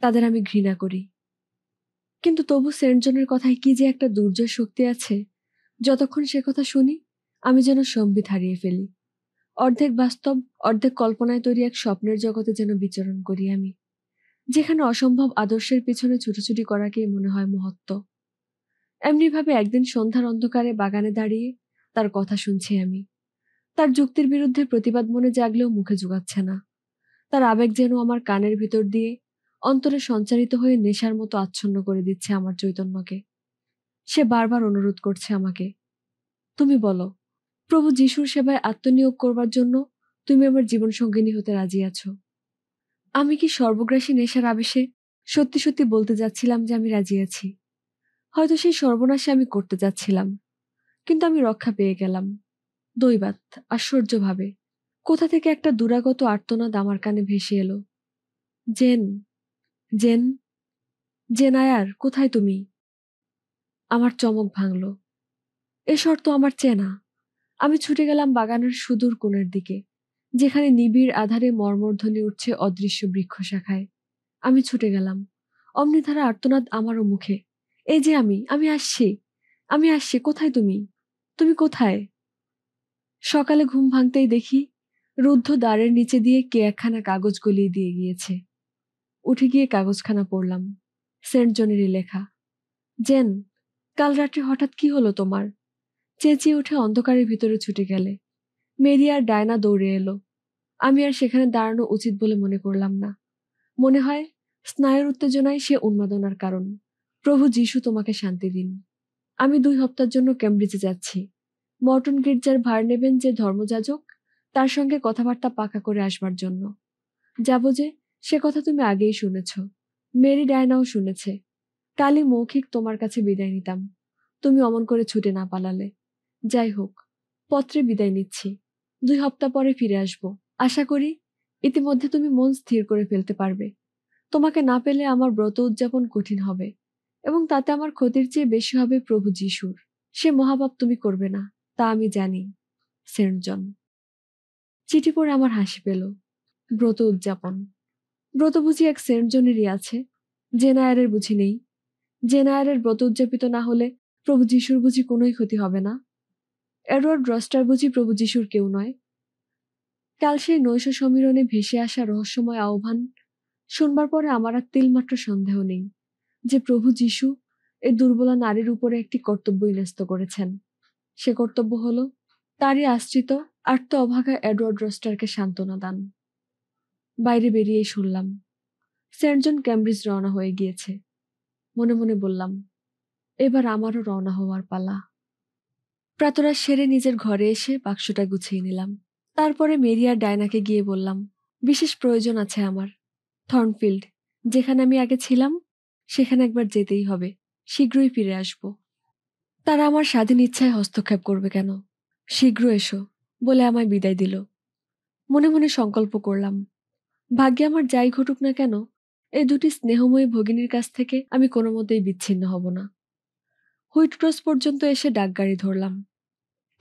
তাদের আমি ঘৃণা করি কিন্তু তবু সেন্ট জনের কথায় কি যে একটা দুর্জয় শক্তি আছে যতক্ষণ সে কথা শুনি আমি যেন সম্বিত হারিয়ে ফেলি অর্ধেক বাস্তব অর্ধেক কল্পনায় তৈরি এক স্বপ্নের জগতে যেন বিচরণ করি আমি যেখানে অসম্ভব আদর্শের পিছনে ছুটোছুটি করাকেই মনে হয় মহত্ব এমনিভাবে একদিন সন্ধ্যার অন্ধকারে বাগানে দাঁড়িয়ে তার কথা শুনছি আমি তার যুক্তির বিরুদ্ধে প্রতিবাদ মনে জাগলেও মুখে জোগাচ্ছে না তার আবেগ যেন আমার কানের ভিতর দিয়ে অন্তরে সঞ্চারিত হয়ে নেশার মতো আচ্ছন্ন করে দিচ্ছে আমার চৈতন্যকে সে বারবার অনুরোধ করছে আমাকে তুমি বলো প্রভু যিশুর সেবায় আত্মনিয়োগ করবার জন্য তুমি আমার জীবন সঙ্গিনী হতে রাজি আছো আমি কি সর্বগ্রাসী নেশার আবেশে সত্যি সত্যি বলতে যাচ্ছিলাম যে আমি রাজি আছি হয়তো সেই সর্বনাশে আমি করতে যাচ্ছিলাম কিন্তু আমি রক্ষা পেয়ে গেলাম দৈবাত আশ্চর্যভাবে কোথা থেকে একটা দুরাগত আর্তনাদ আমার কানে ভেসে এলো জেন জেন জেন আয়ার কোথায় তুমি আমার চমক ভাঙল এ শর্ত আমার চেনা আমি ছুটে গেলাম বাগানের সুদূর কোণের দিকে যেখানে নিবিড় আধারে মর্মর্ধনি উঠছে অদৃশ্য বৃক্ষ শাখায় আমি ছুটে গেলাম অমনিধারা আর্তনাদ আমারও মুখে এই যে আমি আমি আসছি আমি আসছি কোথায় তুমি তুমি কোথায় সকালে ঘুম ভাঙতেই দেখি রুদ্ধ দ্বারের নিচে দিয়ে কে একখানা কাগজ গলিয়ে দিয়ে গিয়েছে উঠে গিয়ে কাগজখানা পড়লাম সেন্ট জনেরই লেখা জেন কাল রাত্রে হঠাৎ কি হলো তোমার চেঁচিয়ে উঠে অন্ধকারের ভিতরে ছুটে গেলে মেরি আর ডায়না দৌড়ে এলো আমি আর সেখানে দাঁড়ানো উচিত বলে মনে করলাম না মনে হয় স্নায়ুর উত্তেজনায় সে উন্মাদনার কারণ প্রভু যিশু তোমাকে শান্তি দিন আমি দুই হপ্তার জন্য ক্যামব্রিজে যাচ্ছি মর্টন গির্জার ভার নেবেন যে ধর্মযাজক তার সঙ্গে কথাবার্তা পাকা করে আসবার জন্য যাব যে সে কথা তুমি আগেই শুনেছ মেরি ডায়নাও শুনেছে কালি মৌখিক তোমার কাছে বিদায় নিতাম তুমি অমন করে ছুটে না পালালে যাই হোক পত্রে বিদায় নিচ্ছি দুই হপ্তা পরে ফিরে আসব আশা করি ইতিমধ্যে তুমি মন স্থির করে ফেলতে পারবে তোমাকে না পেলে আমার ব্রত উদযাপন কঠিন হবে এবং তাতে আমার ক্ষতির চেয়ে বেশি হবে প্রভু যিশুর সে মহাপাপ তুমি করবে না তা আমি জানি সেন্ট জন চিঠি পড়ে আমার হাসি পেল ব্রত উদযাপন ব্রত বুঝি এক সেন্ট জনেরই আছে জেনায়ারের বুঝি নেই জেনায়ারের ব্রত উদযাপিত না হলে প্রভু যিশুর বুঝি কোনোই ক্ষতি হবে না এডওয়ার্ড রস্টার বুঝি প্রভু যিশুর কেউ নয় কাল সেই নৈশ সমীরণে ভেসে আসা রহস্যময় আহ্বান শুনবার পরে আমার আর তিলমাত্র সন্দেহ নেই যে প্রভু যিশু এ দুর্বলা নারীর উপরে একটি কর্তব্য ন্যস্ত করেছেন সে কর্তব্য হল তারই আশ্রিত আর্ত অভাগা এডওয়ার্ড রস্টারকে সান্ত্বনা দান বাইরে বেরিয়েই শুনলাম সেন্ট জন ক্যামব্রিজ রওনা হয়ে গিয়েছে মনে মনে বললাম এবার আমারও রওনা হওয়ার পালা প্রাতরা সেরে নিজের ঘরে এসে বাক্সটা গুছিয়ে নিলাম তারপরে মেরিয়ার ডায়নাকে গিয়ে বললাম বিশেষ প্রয়োজন আছে আমার থর্নফিল্ড যেখানে আমি আগে ছিলাম সেখানে একবার যেতেই হবে শীঘ্রই ফিরে আসব তারা আমার স্বাধীন ইচ্ছায় হস্তক্ষেপ করবে কেন শীঘ্র এসো বলে আমায় বিদায় দিল মনে মনে সংকল্প করলাম ভাগ্যে আমার যাই ঘটুক না কেন এই দুটি স্নেহময়ী ভগিনীর কাছ থেকে আমি কোনো মতেই বিচ্ছিন্ন হব না হুইট ক্রস পর্যন্ত এসে ডাকগাড়ি ধরলাম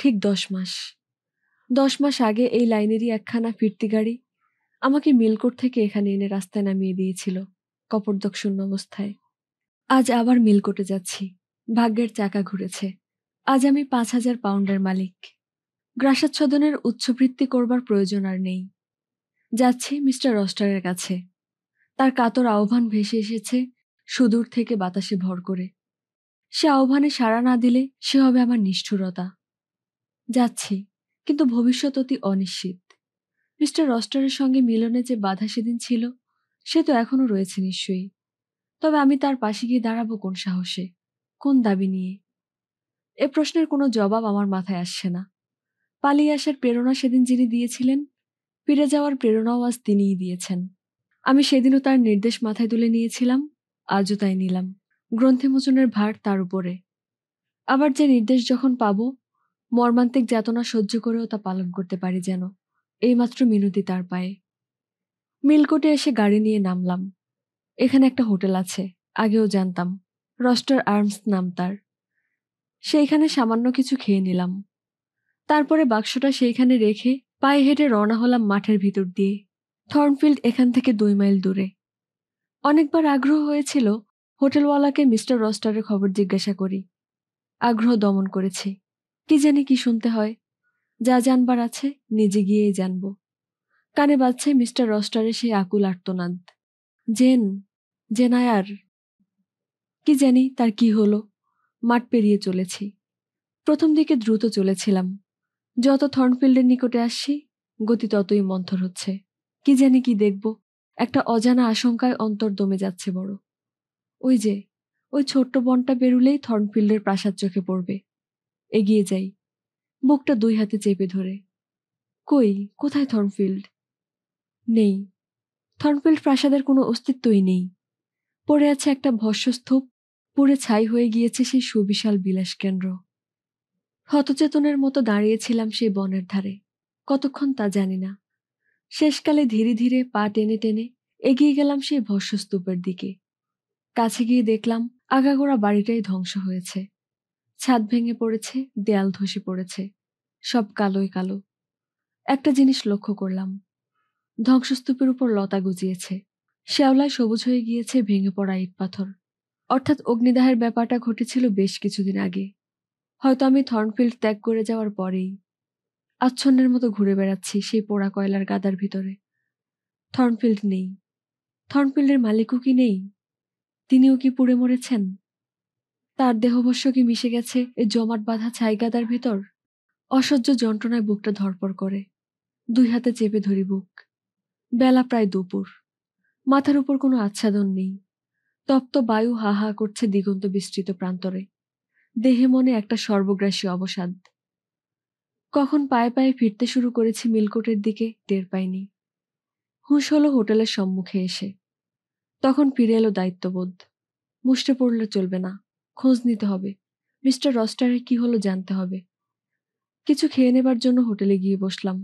ঠিক দশ মাস দশ মাস আগে এই লাইনেরই একখানা ফিরতি গাড়ি আমাকে মিলকোট থেকে এখানে এনে রাস্তায় নামিয়ে দিয়েছিল কপরদক শূন্য অবস্থায় আজ আবার মিলকোটে যাচ্ছি ভাগ্যের চাকা ঘুরেছে আজ আমি পাঁচ হাজার পাউন্ডের মালিক গ্রাসাচ্ছদনের উচ্চবৃত্তি করবার প্রয়োজন আর নেই যাচ্ছি মিস্টার রস্টারের কাছে তার কাতর আহ্বান ভেসে এসেছে সুদূর থেকে বাতাসে ভর করে সে আহ্বানে সাড়া না দিলে সে হবে আমার নিষ্ঠুরতা যাচ্ছি কিন্তু ভবিষ্যৎ অতি অনিশ্চিত মিস্টার রস্টারের সঙ্গে মিলনে যে বাধা সেদিন ছিল সে তো এখনও রয়েছে নিশ্চয়ই তবে আমি তার পাশে গিয়ে দাঁড়াবো কোন সাহসে কোন দাবি নিয়ে এ প্রশ্নের কোনো জবাব আমার মাথায় আসছে না পালিয়ে আসার প্রেরণা সেদিন যিনি দিয়েছিলেন ফিরে যাওয়ার প্রেরণাও আজ তিনিই দিয়েছেন আমি সেদিনও তার নির্দেশ মাথায় তুলে নিয়েছিলাম আজও তাই নিলাম গ্রন্থিমোচনের ভার তার উপরে আবার যে নির্দেশ যখন পাব মর্মান্তিক যাতনা সহ্য করেও তা পালন করতে পারি যেন এইমাত্র মিনতি তার পায়ে মিলকোটে এসে গাড়ি নিয়ে নামলাম এখানে একটা হোটেল আছে আগেও জানতাম রস্টার আর্মস নাম তার সেইখানে সামান্য কিছু খেয়ে নিলাম তারপরে বাক্সটা সেইখানে রেখে পায়ে হেঁটে রওনা হলাম মাঠের ভিতর দিয়ে থর্নফিল্ড এখান থেকে দুই মাইল দূরে অনেকবার আগ্রহ হয়েছিল হোটেলওয়ালাকে মিস্টার রস্টারের খবর জিজ্ঞাসা করি আগ্রহ দমন করেছি কি জানি কি শুনতে হয় যা জানবার আছে নিজে গিয়েই জানব কানে বাজছে মিস্টার রস্টারের সেই আকুল আর্তনাদ জেন জেনায়ার কি জানি তার কি হলো মাঠ পেরিয়ে চলেছি প্রথম দিকে দ্রুত চলেছিলাম যত থর্নফিল্ডের নিকটে আসছি গতি ততই মন্থর হচ্ছে কি জানি কি দেখব একটা অজানা আশঙ্কায় অন্তর দমে যাচ্ছে বড় ওই যে ওই ছোট্ট বনটা বেরুলেই থর্নফিল্ডের প্রাসাদ চোখে পড়বে এগিয়ে যাই বুকটা দুই হাতে চেপে ধরে কই কোথায় থর্নফিল্ড নেই থর্নফিল্ড প্রাসাদের কোনো অস্তিত্বই নেই পড়ে আছে একটা ভস্যস্তূপ পুরে ছাই হয়ে গিয়েছে সেই সুবিশাল বিলাস কেন্দ্র হতচেতনের মতো দাঁড়িয়েছিলাম সেই বনের ধারে কতক্ষণ তা জানি না শেষকালে ধীরে ধীরে পা টেনে টেনে এগিয়ে গেলাম সেই ভস্যস্তূপের দিকে কাছে গিয়ে দেখলাম আগাগোড়া বাড়িটাই ধ্বংস হয়েছে ছাদ ভেঙে পড়েছে দেয়াল ধসে পড়েছে সব কালোই কালো একটা জিনিস লক্ষ্য করলাম ধ্বংসস্তূপের উপর লতা গুজিয়েছে শ্যাওলায় সবুজ হয়ে গিয়েছে ভেঙে পড়া ইট পাথর অর্থাৎ অগ্নিদাহের ব্যাপারটা ঘটেছিল বেশ কিছুদিন আগে হয়তো আমি থর্নফিল্ড ত্যাগ করে যাওয়ার পরেই আচ্ছন্নের মতো ঘুরে বেড়াচ্ছি সেই পোড়া কয়লার গাদার ভিতরে থর্নফিল্ড নেই থর্নফিল্ডের মালিকও কি নেই তিনিও কি পুড়ে মরেছেন তার দেহবশ্য কি মিশে গেছে এ জমাট বাঁধা গাদার ভিতর অসহ্য যন্ত্রণায় বুকটা ধরপর করে দুই হাতে চেপে ধরি বুক বেলা প্রায় দুপুর মাথার উপর কোনো আচ্ছাদন নেই তপ্ত বায়ু হা হা করছে দিগন্ত বিস্তৃত প্রান্তরে দেহে মনে একটা সর্বগ্রাসী অবসাদ কখন পায়ে পায়ে ফিরতে শুরু করেছি মিলকোটের দিকে টের পাইনি হুঁশ হলো হোটেলের সম্মুখে এসে তখন ফিরে এলো দায়িত্ববোধ মুষ্টে পড়লে চলবে না খোঁজ নিতে হবে মিস্টার রস্টারের কি হলো জানতে হবে কিছু খেয়ে নেবার জন্য হোটেলে গিয়ে বসলাম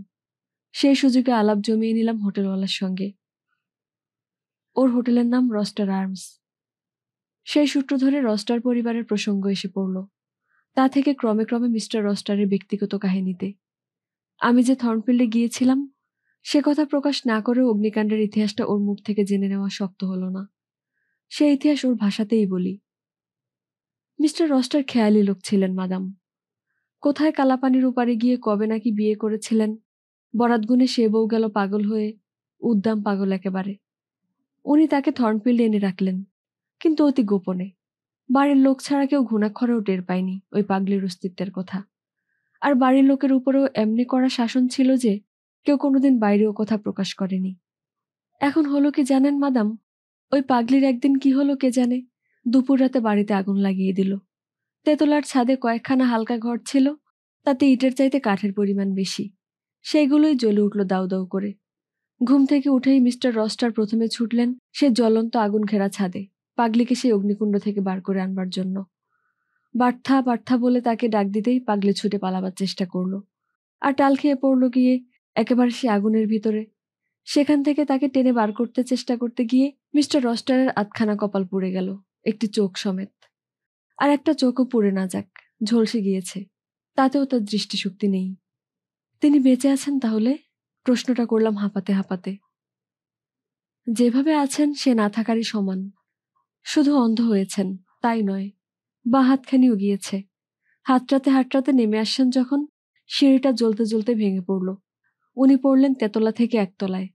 সেই সুযোগে আলাপ জমিয়ে নিলাম হোটেলওয়ালার সঙ্গে ওর হোটেলের নাম রস্টার আর্মস সেই সূত্র ধরে রস্টার পরিবারের প্রসঙ্গ এসে পড়ল তা থেকে ক্রমে ক্রমে মিস্টার রস্টারের ব্যক্তিগত কাহিনীতে আমি যে থর্নফিল্ডে গিয়েছিলাম সে কথা প্রকাশ না করেও অগ্নিকাণ্ডের ইতিহাসটা ওর মুখ থেকে জেনে নেওয়া শক্ত হল না সে ইতিহাস ওর ভাষাতেই বলি মিস্টার রস্টার খেয়ালি লোক ছিলেন মাদাম কোথায় কালাপানির উপারে গিয়ে কবে নাকি বিয়ে করেছিলেন বরাতগুনে সে বউ গেল পাগল হয়ে উদ্দাম পাগল একেবারে উনি তাকে থর্নফিল্ডে এনে রাখলেন কিন্তু অতি গোপনে বাড়ির লোক ছাড়া কেউ ঘুণাক্ষরেও টের পায়নি ওই পাগলির অস্তিত্বের কথা আর বাড়ির লোকের উপরেও এমনি করা শাসন ছিল যে কেউ কোনোদিন বাইরেও কথা প্রকাশ করেনি এখন হলো কি জানেন মাদাম ওই পাগলির একদিন কি হলো কে জানে দুপুর রাতে বাড়িতে আগুন লাগিয়ে দিল তেতলার ছাদে কয়েকখানা হালকা ঘর ছিল তাতে ইটের চাইতে কাঠের পরিমাণ বেশি সেইগুলোই জ্বলে উঠল দাউ দাউ করে ঘুম থেকে উঠেই মিস্টার রস্টার প্রথমে ছুটলেন সে জ্বলন্ত আগুন ঘেরা ছাদে পাগলিকে সেই অগ্নিকুণ্ড থেকে বার করে আনবার জন্য বার্থা বার্থা বলে তাকে ডাক দিতেই পাগলি ছুটে পালাবার চেষ্টা করল আর টাল খেয়ে পড়ল গিয়ে একেবারে সে আগুনের ভিতরে সেখান থেকে তাকে টেনে বার করতে চেষ্টা করতে গিয়ে মিস্টার রস্টারের আধখানা কপাল পুড়ে গেল একটি চোখ সমেত আর একটা চোখও পুড়ে না যাক ঝলসে গিয়েছে তাতেও তার দৃষ্টিশক্তি নেই তিনি বেঁচে আছেন তাহলে প্রশ্নটা করলাম হাঁপাতে হাঁপাতে যেভাবে আছেন সে না থাকারই সমান শুধু অন্ধ হয়েছেন তাই নয় বা হাতখানিও গিয়েছে হাতটাতে হাতরাতে নেমে আসছেন যখন সিঁড়িটা জ্বলতে জ্বলতে ভেঙে পড়ল উনি পড়লেন তেতলা থেকে একতলায়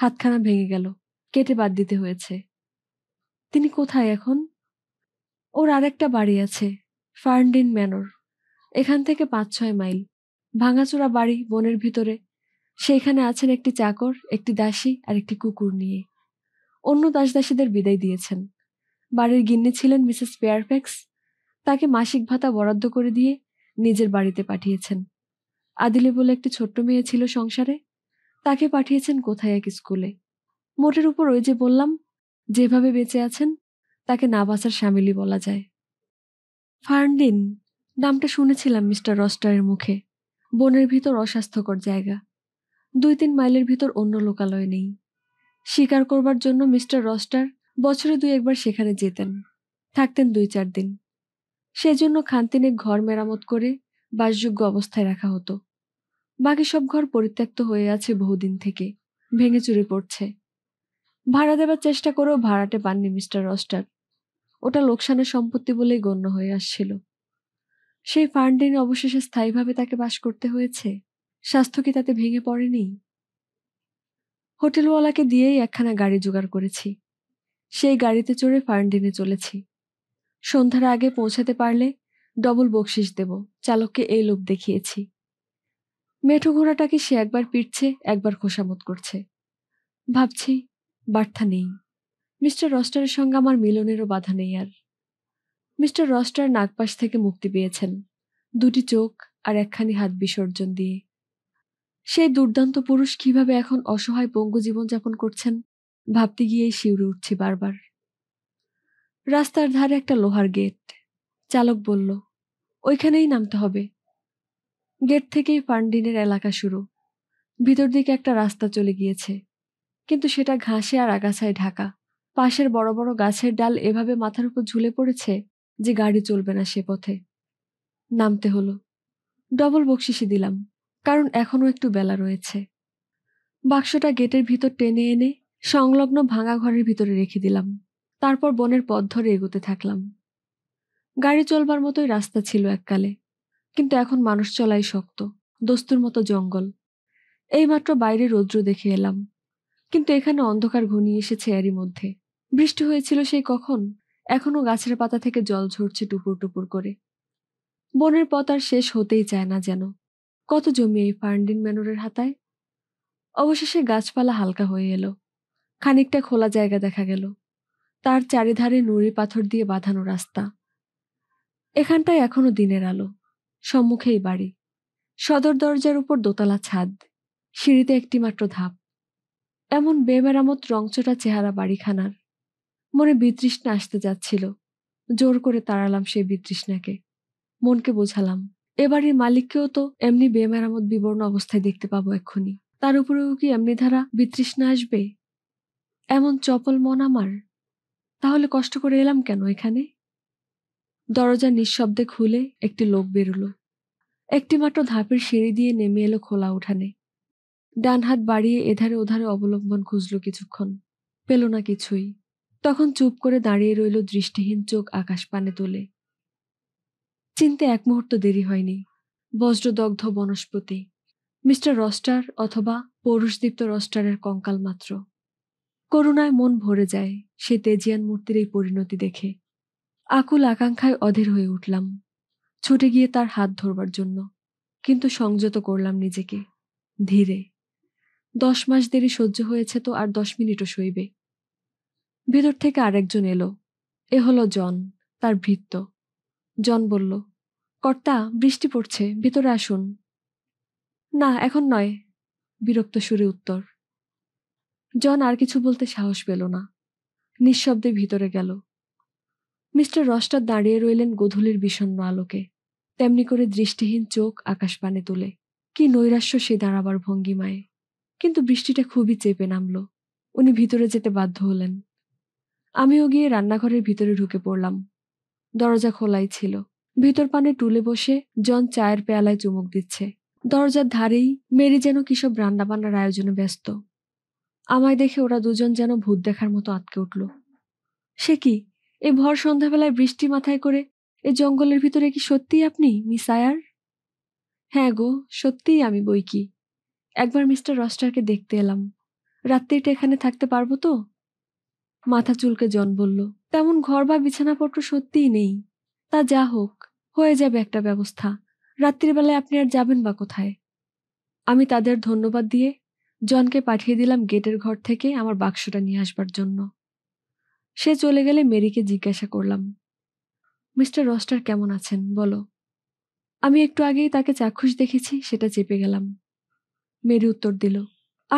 হাতখানা ভেঙে গেল কেটে বাদ দিতে হয়েছে তিনি কোথায় এখন ওর আরেকটা বাড়ি আছে ফার্নডিন ম্যানর এখান থেকে পাঁচ ছয় মাইল ভাঙাচোরা বাড়ি বনের ভিতরে সেইখানে আছেন একটি চাকর একটি দাসী আর একটি কুকুর নিয়ে অন্য দাসদাসীদের বিদায় দিয়েছেন বাড়ির গিন্নি ছিলেন মিসেস ফেয়ারফ্যাক্স তাকে মাসিক ভাতা বরাদ্দ করে দিয়ে নিজের বাড়িতে পাঠিয়েছেন আদিলে বলে একটি ছোট্ট মেয়ে ছিল সংসারে তাকে পাঠিয়েছেন কোথায় এক স্কুলে মোটের উপর ওই যে বললাম যেভাবে বেঁচে আছেন তাকে না বাঁচার স্বামীলি বলা যায় ফার্নডিন নামটা শুনেছিলাম মিস্টার রস্টারের মুখে বনের ভিতর অস্বাস্থ্যকর জায়গা দুই তিন মাইলের ভিতর অন্য লোকালয় নেই শিকার করবার জন্য মিস্টার রস্টার বছরে দুই একবার সেখানে যেতেন থাকতেন দুই চার দিন সেজন্য খানতিনে ঘর মেরামত করে বাসযোগ্য অবস্থায় রাখা হতো বাকি সব ঘর পরিত্যক্ত হয়ে আছে বহুদিন থেকে ভেঙে চুরে পড়ছে ভাড়া দেবার চেষ্টা করেও ভাড়াটে পাননি মিস্টার রস্টার ওটা লোকসানের সম্পত্তি বলেই গণ্য হয়ে আসছিল সেই ফান্ডিন অবশেষে স্থায়ীভাবে তাকে বাস করতে হয়েছে স্বাস্থ্য কি তাতে ভেঙে পড়েনি হোটেলওয়ালাকে দিয়েই একখানা গাড়ি জোগাড় করেছি সেই গাড়িতে চড়ে ফার্নডিনে চলেছি সন্ধ্যার আগে পৌঁছাতে পারলে ডবল বকশিস দেব চালককে এই লোভ দেখিয়েছি মেঠো ঘোড়াটাকে সে একবার পিটছে একবার খোসামত করছে ভাবছি বার্থা নেই মিস্টার রস্টারের সঙ্গে আমার মিলনেরও বাধা নেই আর মিস্টার রস্টার নাগপাশ থেকে মুক্তি পেয়েছেন দুটি চোখ আর একখানি হাত বিসর্জন দিয়ে সেই দুর্দান্ত পুরুষ কিভাবে এখন অসহায় পঙ্গু জীবনযাপন করছেন ভাবতে গিয়েই শিউরে উঠছি বারবার রাস্তার ধারে একটা লোহার গেট চালক বলল ওইখানেই নামতে হবে গেট থেকেই ফান্ডিনের এলাকা শুরু ভিতর দিকে একটা রাস্তা চলে গিয়েছে কিন্তু সেটা ঘাসে আর আগাছায় ঢাকা পাশের বড় বড় গাছের ডাল এভাবে মাথার উপর ঝুলে পড়েছে যে গাড়ি চলবে না সে পথে নামতে হলো ডবল বকশিসি দিলাম কারণ এখনও একটু বেলা রয়েছে বাক্সটা গেটের ভিতর টেনে এনে সংলগ্ন ভাঙা ঘরের ভিতরে রেখে দিলাম তারপর বনের পথ ধরে এগোতে থাকলাম গাড়ি চলবার মতোই রাস্তা ছিল এককালে কিন্তু এখন মানুষ চলাই শক্ত দস্তুর মতো জঙ্গল এইমাত্র বাইরে রৌদ্র দেখে এলাম কিন্তু এখানে অন্ধকার ঘনিয়ে এসেছে এরই মধ্যে বৃষ্টি হয়েছিল সেই কখন এখনো গাছের পাতা থেকে জল ঝরছে টুপুর টুপুর করে বনের পথ আর শেষ হতেই চায় না যেন কত জমি এই ফার্ন্ডিন ম্যানোরের হাতায় অবশেষে গাছপালা হালকা হয়ে এলো খানিকটা খোলা জায়গা দেখা গেল তার চারিধারে নুড়ি পাথর দিয়ে বাঁধানো রাস্তা এখানটায় এখনো দিনের আলো সম্মুখেই বাড়ি সদর দরজার উপর দোতলা ছাদ সিঁড়িতে একটি মাত্র ধাপ এমন বেমেরামত রংচটা চেহারা বাড়িখানার মনে বিতৃষ্ণা আসতে যাচ্ছিল জোর করে তাড়ালাম সেই বিতৃষ্ণাকে মনকে বোঝালাম এ বাড়ির মালিককেও তো এমনি বেমেরামত বিবর্ণ অবস্থায় দেখতে পাবো এক্ষুনি তার উপরেও কি এমনি ধারা বিতৃষ্ণা আসবে এমন চপল মন আমার তাহলে কষ্ট করে এলাম কেন এখানে দরজা নিঃশব্দে খুলে একটি লোক বেরোল একটি মাত্র ধাপের সিঁড়ি দিয়ে নেমে এলো খোলা উঠানে ডান হাত বাড়িয়ে এধারে ওধারে অবলম্বন খুঁজল কিছুক্ষণ পেল না কিছুই তখন চুপ করে দাঁড়িয়ে রইল দৃষ্টিহীন চোখ আকাশ পানে তোলে চিনতে এক মুহূর্ত দেরি হয়নি বজ্রদগ্ধ বনস্পতি মিস্টার রস্টার অথবা পৌরুষদীপ্ত রস্টারের কঙ্কাল মাত্র করুণায় মন ভরে যায় সে তেজিয়ান মূর্তির এই পরিণতি দেখে আকুল আকাঙ্ক্ষায় অধীর হয়ে উঠলাম ছুটে গিয়ে তার হাত ধরবার জন্য কিন্তু সংযত করলাম নিজেকে ধীরে দশ মাস দেরি সহ্য হয়েছে তো আর দশ মিনিটও সইবে ভেতর থেকে আরেকজন এলো এ হলো জন তার ভৃত্য জন বলল কর্তা বৃষ্টি পড়ছে ভিতরে আসুন না এখন নয় বিরক্ত সুরে উত্তর জন আর কিছু বলতে সাহস পেল না নিঃশব্দে ভিতরে গেল মিস্টার রসটা দাঁড়িয়ে রইলেন গোধূলির বিষণ্ন আলোকে তেমনি করে দৃষ্টিহীন চোখ পানে তুলে কি নৈরাশ্য সে দাঁড়াবার ভঙ্গিমায় কিন্তু বৃষ্টিটা খুবই চেপে নামল উনি ভিতরে যেতে বাধ্য হলেন আমিও গিয়ে রান্নাঘরের ভিতরে ঢুকে পড়লাম দরজা খোলাই ছিল ভিতর পানে টুলে বসে জন চায়ের পেয়ালায় চুমুক দিচ্ছে দরজার ধারেই মেরি যেন কিসব রান্নাবান্নার আয়োজনে ব্যস্ত আমায় দেখে ওরা দুজন যেন ভূত দেখার মতো আটকে উঠল সে কি এ ভর সন্ধ্যাবেলায় বৃষ্টি মাথায় করে এ জঙ্গলের ভিতরে কি সত্যিই আপনি মিস আয়ার হ্যাঁ গো সত্যিই আমি বই কি একবার মিস্টার রস্টারকে দেখতে এলাম রাত্রিটা এখানে থাকতে পারবো তো মাথা চুলকে জন বলল তেমন ঘর বা বিছানাপত্র সত্যিই নেই তা যা হোক হয়ে যাবে একটা ব্যবস্থা রাত্রিবেলায় আপনি আর যাবেন বা কোথায় আমি তাদের ধন্যবাদ দিয়ে জনকে পাঠিয়ে দিলাম গেটের ঘর থেকে আমার বাক্সটা নিয়ে আসবার জন্য সে চলে গেলে মেরিকে জিজ্ঞাসা করলাম মিস্টার রস্টার কেমন আছেন বলো আমি একটু আগেই তাকে চাক্ষুষ দেখেছি সেটা চেপে গেলাম মেরি উত্তর দিল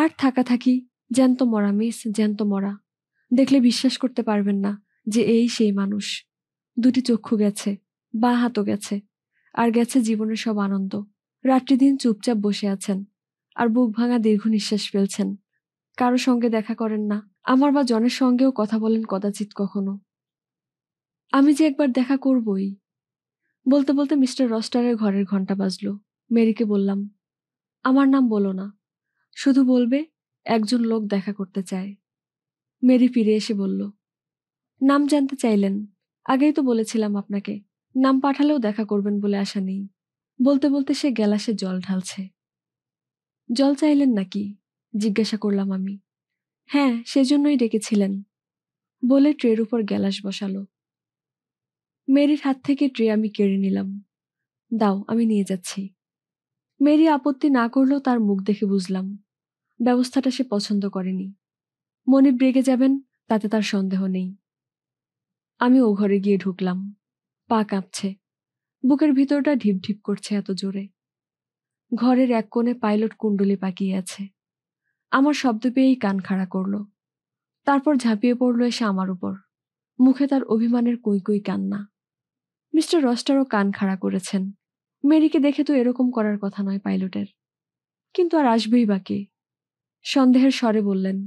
আর থাকা থাকি জ্যান্ত মরা মিস জ্যান্ত মরা দেখলে বিশ্বাস করতে পারবেন না যে এই সেই মানুষ দুটি চক্ষু গেছে বা হাতও গেছে আর গেছে জীবনের সব আনন্দ রাত্রি দিন চুপচাপ বসে আছেন আর বুক ভাঙা দীর্ঘ নিঃশ্বাস ফেলছেন কারো সঙ্গে দেখা করেন না আমার বা জনের সঙ্গেও কথা বলেন কদাচিৎ কখনো আমি যে একবার দেখা করবই বলতে বলতে মিস্টার রস্টারের ঘরের ঘন্টা বাজল মেরিকে বললাম আমার নাম বলো না শুধু বলবে একজন লোক দেখা করতে চায় মেরি ফিরে এসে বলল নাম জানতে চাইলেন আগেই তো বলেছিলাম আপনাকে নাম পাঠালেও দেখা করবেন বলে আশা নেই বলতে বলতে সে গ্যালাসে জল ঢালছে জল চাইলেন নাকি জিজ্ঞাসা করলাম আমি হ্যাঁ সেজন্যই ডেকেছিলেন বলে ট্রের উপর গ্যালাস বসালো মেরির হাত থেকে ট্রে আমি কেড়ে নিলাম দাও আমি নিয়ে যাচ্ছি মেরি আপত্তি না করলেও তার মুখ দেখে বুঝলাম ব্যবস্থাটা সে পছন্দ করেনি মনে ব্রেগে যাবেন তাতে তার সন্দেহ নেই আমি ও ঘরে গিয়ে ঢুকলাম পা কাঁপছে বুকের ভিতরটা ঢিপ ঢিপ করছে এত জোরে ঘরের এক কোণে পাইলট কুণ্ডলি পাকিয়ে আছে আমার শব্দ পেয়েই কান খাড়া করল তারপর ঝাঁপিয়ে পড়ল এসে আমার উপর মুখে তার অভিমানের কুই কুই কান্না মিস্টার রস্টারও কান খাড়া করেছেন মেরিকে দেখে তো এরকম করার কথা নয় পাইলটের কিন্তু আর আসবেই বাকি সন্দেহের স্বরে বললেন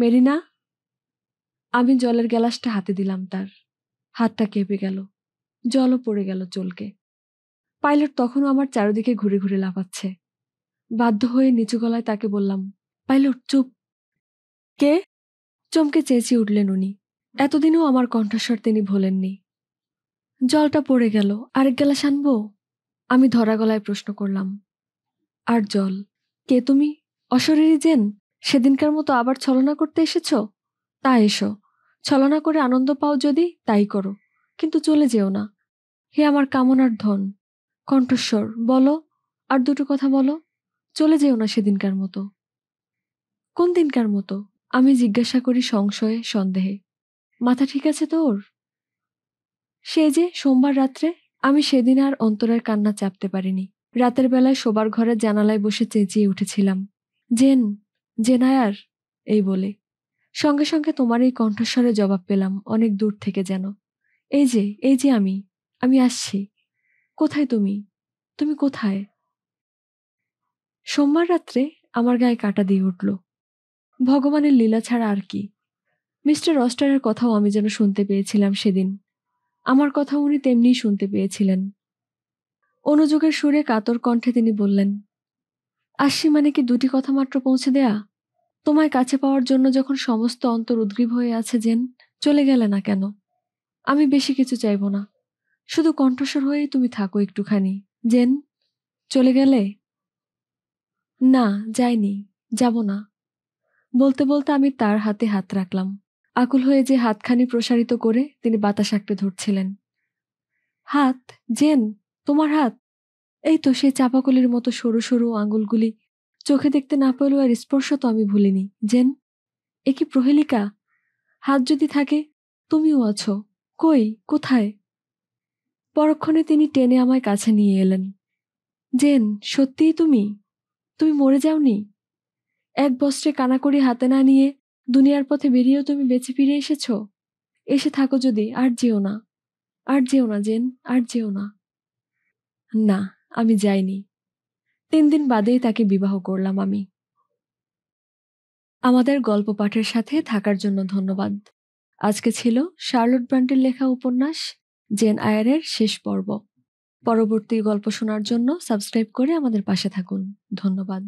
মেরিনা আমি জলের গ্যালাসটা হাতে দিলাম তার হাতটা কেঁপে গেল জলও পড়ে গেল চলকে পাইলট তখনও আমার চারোদিকে ঘুরে ঘুরে লাফাচ্ছে বাধ্য হয়ে নিচু গলায় তাকে বললাম পাইলট চুপ কে চমকে চেঁচিয়ে উঠলেন উনি এতদিনও আমার কণ্ঠস্বর তিনি ভোলেননি জলটা পড়ে গেল আরেক গেলা সানব আমি ধরা গলায় প্রশ্ন করলাম আর জল কে তুমি অশরীরী জেন সেদিনকার মতো আবার ছলনা করতে এসেছ তা এসো ছলনা করে আনন্দ পাও যদি তাই করো কিন্তু চলে যেও না হে আমার কামনার ধন কণ্ঠস্বর বলো আর দুটো কথা বলো চলে যেও না সেদিনকার মতো কোন দিনকার মতো আমি জিজ্ঞাসা করি সংশয়ে সন্দেহে মাথা ঠিক আছে তোর সে যে সোমবার রাত্রে আমি সেদিন আর অন্তরের কান্না চাপতে পারিনি রাতের বেলায় শোবার ঘরের জানালায় বসে চেঁচিয়ে উঠেছিলাম জেন জেনায়ার এই বলে সঙ্গে সঙ্গে তোমার এই কণ্ঠস্বরে জবাব পেলাম অনেক দূর থেকে যেন এই যে এই যে আমি আমি আসছি কোথায় তুমি তুমি কোথায় সোমবার রাত্রে আমার গায়ে কাটা দিয়ে উঠল ভগবানের লীলা ছাড়া আর কি মিস্টার অস্টারের কথাও আমি যেন শুনতে পেয়েছিলাম সেদিন আমার কথা উনি তেমনি শুনতে পেয়েছিলেন অনুযোগের সুরে কাতর কণ্ঠে তিনি বললেন আসি মানে কি দুটি কথা মাত্র পৌঁছে দেয়া তোমায় কাছে পাওয়ার জন্য যখন সমস্ত অন্তর উদ্গ্রীব হয়ে আছে জেন চলে গেলে না কেন আমি বেশি কিছু চাইব না শুধু কণ্ঠস্বর হয়েই তুমি থাকো একটুখানি জেন চলে গেলে না যাইনি যাব না বলতে বলতে আমি তার হাতে হাত রাখলাম আকুল হয়ে যে হাতখানি প্রসারিত করে তিনি বাতাস আঁকড়ে ধরছিলেন হাত জেন তোমার হাত এই তো সেই চাপাকলির মতো সরু সরু আঙুলগুলি চোখে দেখতে না পেলেও আর স্পর্শ তো আমি ভুলিনি জেন এ কি প্রহেলিকা হাত যদি থাকে তুমিও আছো কই কোথায় পরক্ষণে তিনি টেনে আমায় কাছে নিয়ে এলেন জেন সত্যিই তুমি তুমি মরে যাওনি এক বস্ত্রে কানাকড়ি হাতে না নিয়ে দুনিয়ার পথে বেরিয়েও তুমি বেঁচে ফিরে এসেছ এসে থাকো যদি আর যেও না আর যেও না জেন আর যেও না না আমি যাইনি তিন দিন বাদেই তাকে বিবাহ করলাম আমি আমাদের গল্প পাঠের সাথে থাকার জন্য ধন্যবাদ আজকে ছিল শার্লট ব্রান্টের লেখা উপন্যাস জেন আয়ারের শেষ পর্ব পরবর্তী গল্প শোনার জন্য সাবস্ক্রাইব করে আমাদের পাশে থাকুন ধন্যবাদ